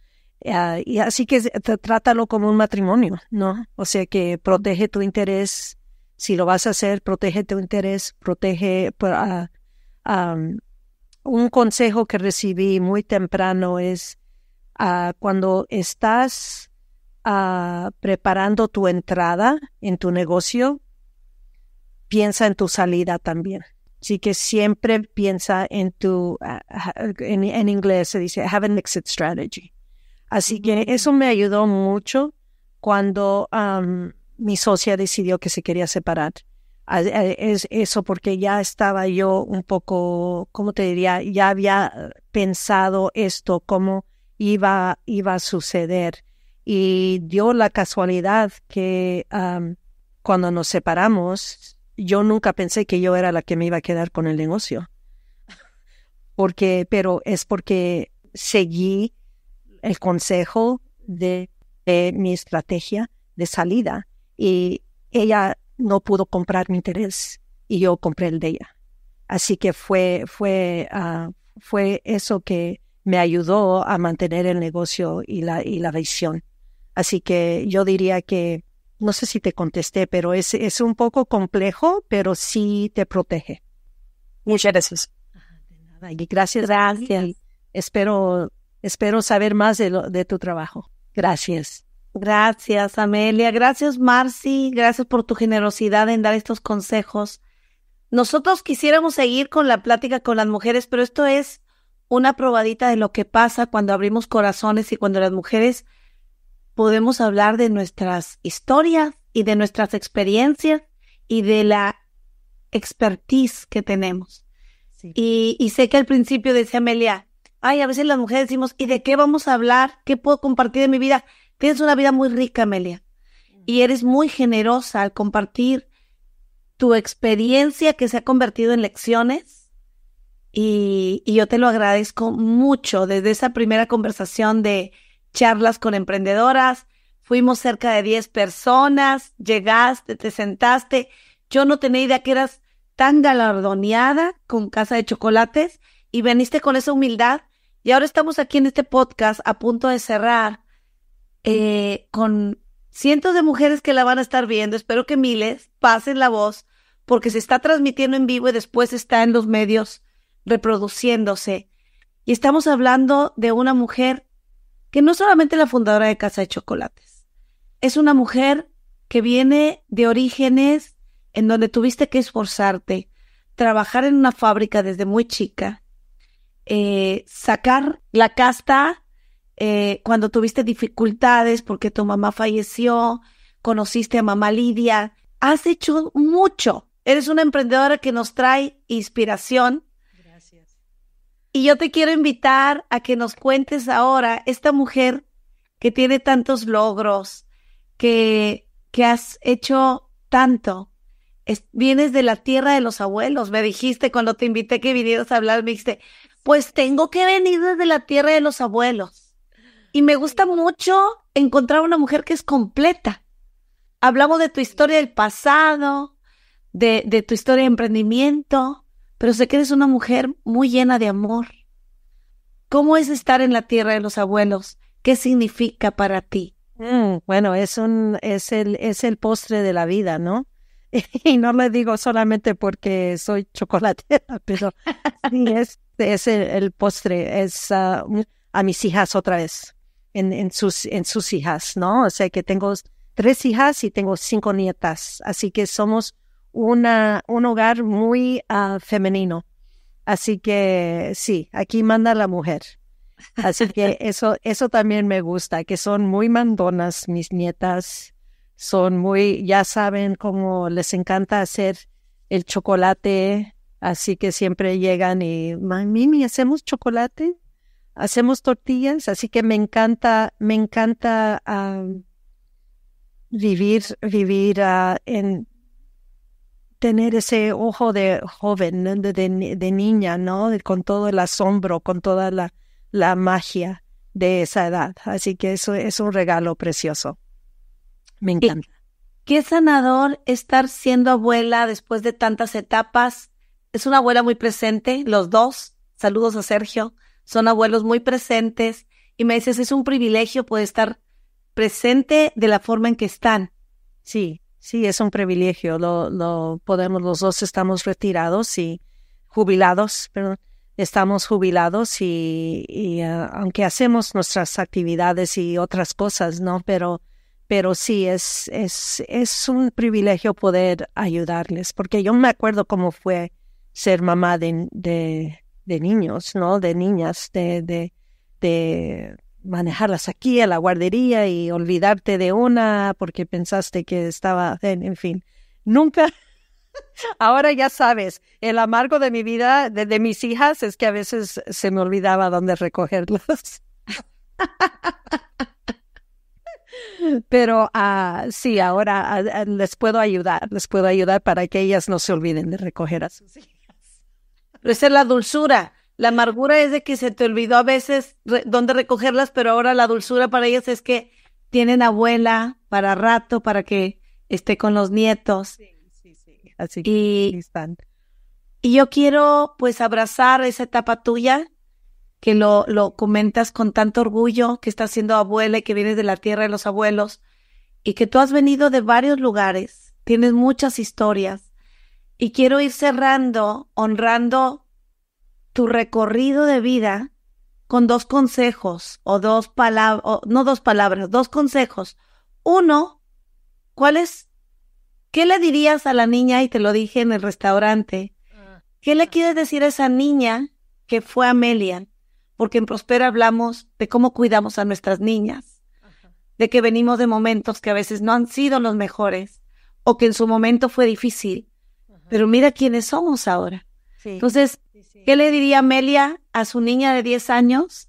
Eh, ah, y así que trátalo como un matrimonio, ¿no? O sea que protege tu interés, si lo vas a hacer, protege tu interés, protege... Ah, un consejo que recibí muy temprano es ah, cuando estás preparando tu entrada en tu negocio, piensa en tu salida también. Así que siempre piensa en tu, en, inglés se dice, have a exit strategy Así que eso me ayudó mucho cuando mi socia decidió que se quería separar. Es eso porque ya estaba yo un poco, ¿cómo te diría? Ya había pensado esto, cómo iba, iba a suceder. Y dio la casualidad que cuando nos separamos, yo nunca pensé que yo era la que me iba a quedar con el negocio. Porque, pero es porque seguí el consejo de, mi estrategia de salida y ella no pudo comprar mi interés y yo compré el de ella. Así que fue, fue, ah, fue eso que me ayudó a mantener el negocio y la, y la visión. Así que yo diría que, no sé si te contesté, pero es, es un poco complejo, pero sí te protege. Muchas gracias. gracias. gracias. Espero Espero saber más de, lo, de tu trabajo. Gracias. Gracias, Amelia. Gracias, Marci. Gracias por tu generosidad en dar estos consejos. Nosotros quisiéramos seguir con la plática con las mujeres, pero esto es una probadita de lo que pasa cuando abrimos corazones y cuando las mujeres podemos hablar de nuestras historias y de nuestras experiencias y de la expertise que tenemos. y sé que al principio decía Amelia, Ay, a veces las mujeres decimos, ¿y de qué vamos a hablar? ¿Qué puedo compartir de mi vida? Tienes una vida muy rica, Amelia. Y eres muy generosa al compartir tu experiencia que se ha convertido en lecciones. Y, yo te lo agradezco mucho desde esa primera conversación de charlas con emprendedoras. Fuimos cerca de 10 personas, llegaste, te sentaste. Yo no tenía idea que eras tan galardoneada con Casa de Chocolates y veniste con esa humildad y ahora estamos aquí en este podcast a punto de cerrar eh, con cientos de mujeres que la van a estar viendo, espero que miles pasen la voz porque se está transmitiendo en vivo y después está en los medios reproduciéndose. Y estamos hablando de una mujer que no es solamente la fundadora de Casa de Chocolates, es una mujer que viene de orígenes en donde tuviste que esforzarte, trabajar en una fábrica desde muy chica, eh, sacar la casta eh, cuando tuviste dificultades porque tu mamá falleció, conociste a mamá Lidia. Has hecho mucho. Eres una emprendedora que nos trae inspiración. Gracias. Y yo te quiero invitar a que nos cuentes ahora esta mujer que tiene tantos logros, que, has hecho tanto. vienes de la tierra de los abuelos. Me dijiste cuando te invité que vinieras a hablar, me dijiste, pues tengo que venir desde la tierra de los abuelos. Y me gusta mucho encontrar una mujer que es completa. Hablamos de tu historia del pasado, de, tu historia de emprendimiento, pero sé que eres una mujer muy llena de amor. ¿Cómo es estar en la tierra de los abuelos? ¿Qué significa para ti? Mm, bueno, es, un, es, el, es el postre de la vida, ¿no? y no le digo solamente porque soy chocolatera, pero sí es, es el, postre, es a mis hijas otra vez, en, en, sus, en sus hijas, ¿no? O sea que tengo tres hijas y tengo cinco nietas, así que somos una, un hogar muy ah, femenino. Así que sí, aquí manda la mujer. Así que eso, eso también me gusta, que son muy mandonas mis nietas, son muy, ya saben cómo les encanta hacer el chocolate, Así que siempre llegan y, mami, ¿hacemos chocolate? ¿Hacemos tortillas? Así que me encanta, me encanta ah, vivir, vivir ah, en tener ese ojo de joven, de, niña, ¿no? Con todo el asombro, con toda la, la magia de esa edad. Así que eso es un regalo precioso. Me encanta. Qué sanador estar siendo abuela después de tantas etapas es una abuela muy presente, los dos, saludos a Sergio, son abuelos muy presentes y me dices, es un privilegio poder estar presente de la forma en que están. Sí, sí, es un privilegio, lo, lo podemos, los dos estamos retirados y jubilados, perdón, estamos jubilados y, ah, aunque hacemos nuestras actividades y otras cosas, ¿no? Pero pero sí es, es, es un privilegio poder ayudarles, porque yo me acuerdo cómo fue ser mamá de, de, niños, ¿no? De niñas, de, de, de manejarlas aquí a la guardería y olvidarte de una porque pensaste que estaba, en, en fin, nunca. Ahora ya sabes, el amargo de mi vida, de, mis hijas, es que a veces se me olvidaba dónde recogerlas. Pero ah, sí, ahora ah, ah, les puedo ayudar, les puedo ayudar para que ellas no se olviden de recoger a sus hijas. Esa es la dulzura. La amargura es de que se te olvidó a veces dónde recogerlas, pero ahora la dulzura para ellas es que tienen abuela para rato, para que esté con los nietos. Sí, sí, sí. Así que y, Y yo quiero pues abrazar esa etapa tuya, que lo, lo comentas con tanto orgullo, que estás siendo abuela y que vienes de la tierra de los abuelos, y que tú has venido de varios lugares, tienes muchas historias, y quiero ir cerrando, honrando tu recorrido de vida con dos consejos o dos palabras, no dos palabras, dos consejos. Uno, ¿cuál es? ¿Qué le dirías a la niña? Y te lo dije en el restaurante. Ah, ¿Qué le quieres decir a esa niña que fue Amelia? Porque en Prospera hablamos de cómo cuidamos a nuestras niñas, de que venimos de momentos que a veces no han sido los mejores o que en su momento fue difícil pero mira quiénes somos ahora. Entonces, ¿qué le diría Amelia a su niña de 10 años?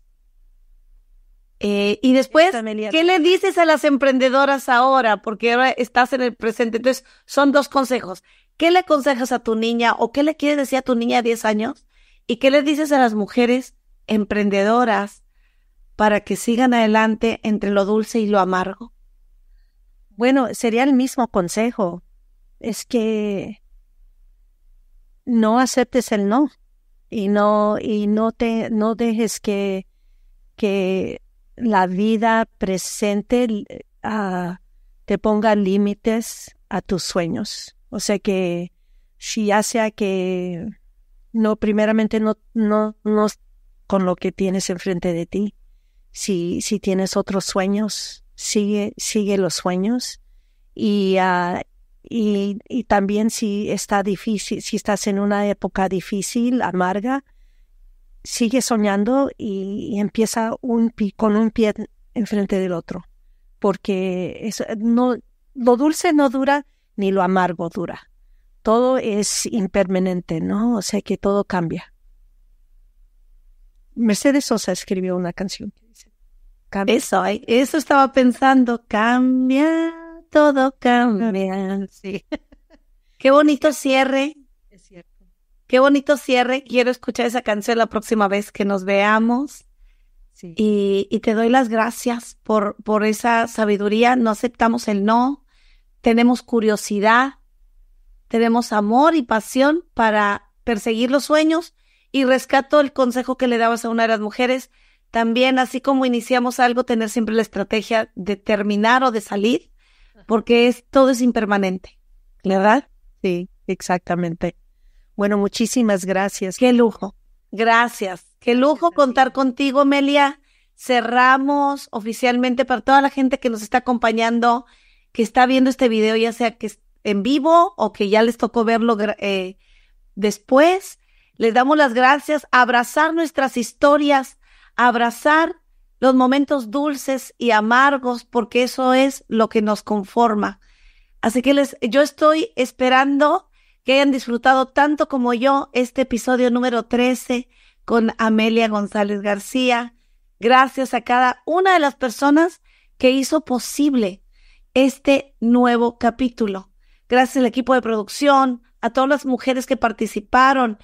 Eh, y después, ¿qué le dices a las emprendedoras ahora? Porque ahora estás en el presente. Entonces, son dos consejos. ¿Qué le aconsejas a tu niña o qué le quieres decir a tu niña de 10 años? ¿Y qué le dices a las mujeres emprendedoras para que sigan adelante entre lo dulce y lo amargo? Bueno, sería el mismo consejo. Es que no aceptes el no y no y no te no dejes que que la vida presente ah, te ponga límites a tus sueños. O sea que si ya sea que no primeramente no no no con lo que tienes enfrente de ti. Si si tienes otros sueños, sigue sigue los sueños y ah, y, también si está difícil, si estás en una época difícil, amarga, sigue soñando y, empieza un con un pie enfrente del otro. Porque no, lo dulce no dura ni lo amargo dura. Todo es impermanente, ¿no? O sea que todo cambia. Mercedes Sosa escribió una canción que dice, eso estaba pensando, cambia todo cambia. Sí. Qué bonito cierre. Es cierto. Qué bonito cierre. Quiero escuchar esa canción la próxima vez que nos veamos. Sí. Y, te doy las gracias por, por esa sabiduría. No aceptamos el no. Tenemos curiosidad. Tenemos amor y pasión para perseguir los sueños. Y rescato el consejo que le dabas a una de las mujeres. También, así como iniciamos algo, tener siempre la estrategia de terminar o de salir porque es, todo es impermanente, ¿verdad? Sí, exactamente. Bueno, muchísimas gracias. Qué lujo. Gracias. Qué lujo contar contigo, Melia. Cerramos oficialmente para toda la gente que nos está acompañando, que está viendo este video, ya sea que en vivo o que ya les tocó verlo eh, después. Les damos las gracias, abrazar nuestras historias, abrazar los momentos dulces y amargos, porque eso es lo que nos conforma. Así que les, yo estoy esperando que hayan disfrutado tanto como yo este episodio número 13 con Amelia González García. Gracias a cada una de las personas que hizo posible este nuevo capítulo. Gracias al equipo de producción, a todas las mujeres que participaron,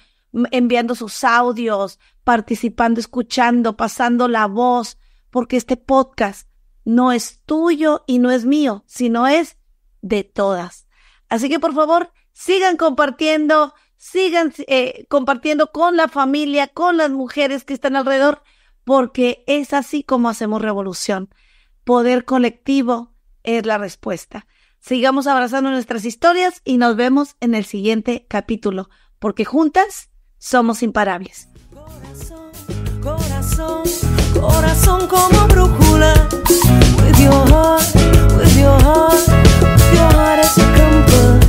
enviando sus audios, participando, escuchando, pasando la voz, porque este podcast no es tuyo y no es mío, sino es de todas. Así que por favor, sigan compartiendo, sigan eh, compartiendo con la familia, con las mujeres que están alrededor, porque es así como hacemos revolución. Poder colectivo es la respuesta. Sigamos abrazando nuestras historias y nos vemos en el siguiente capítulo, porque juntas somos imparables corazón como brújula. With your heart, with your heart, with your heart as a compass.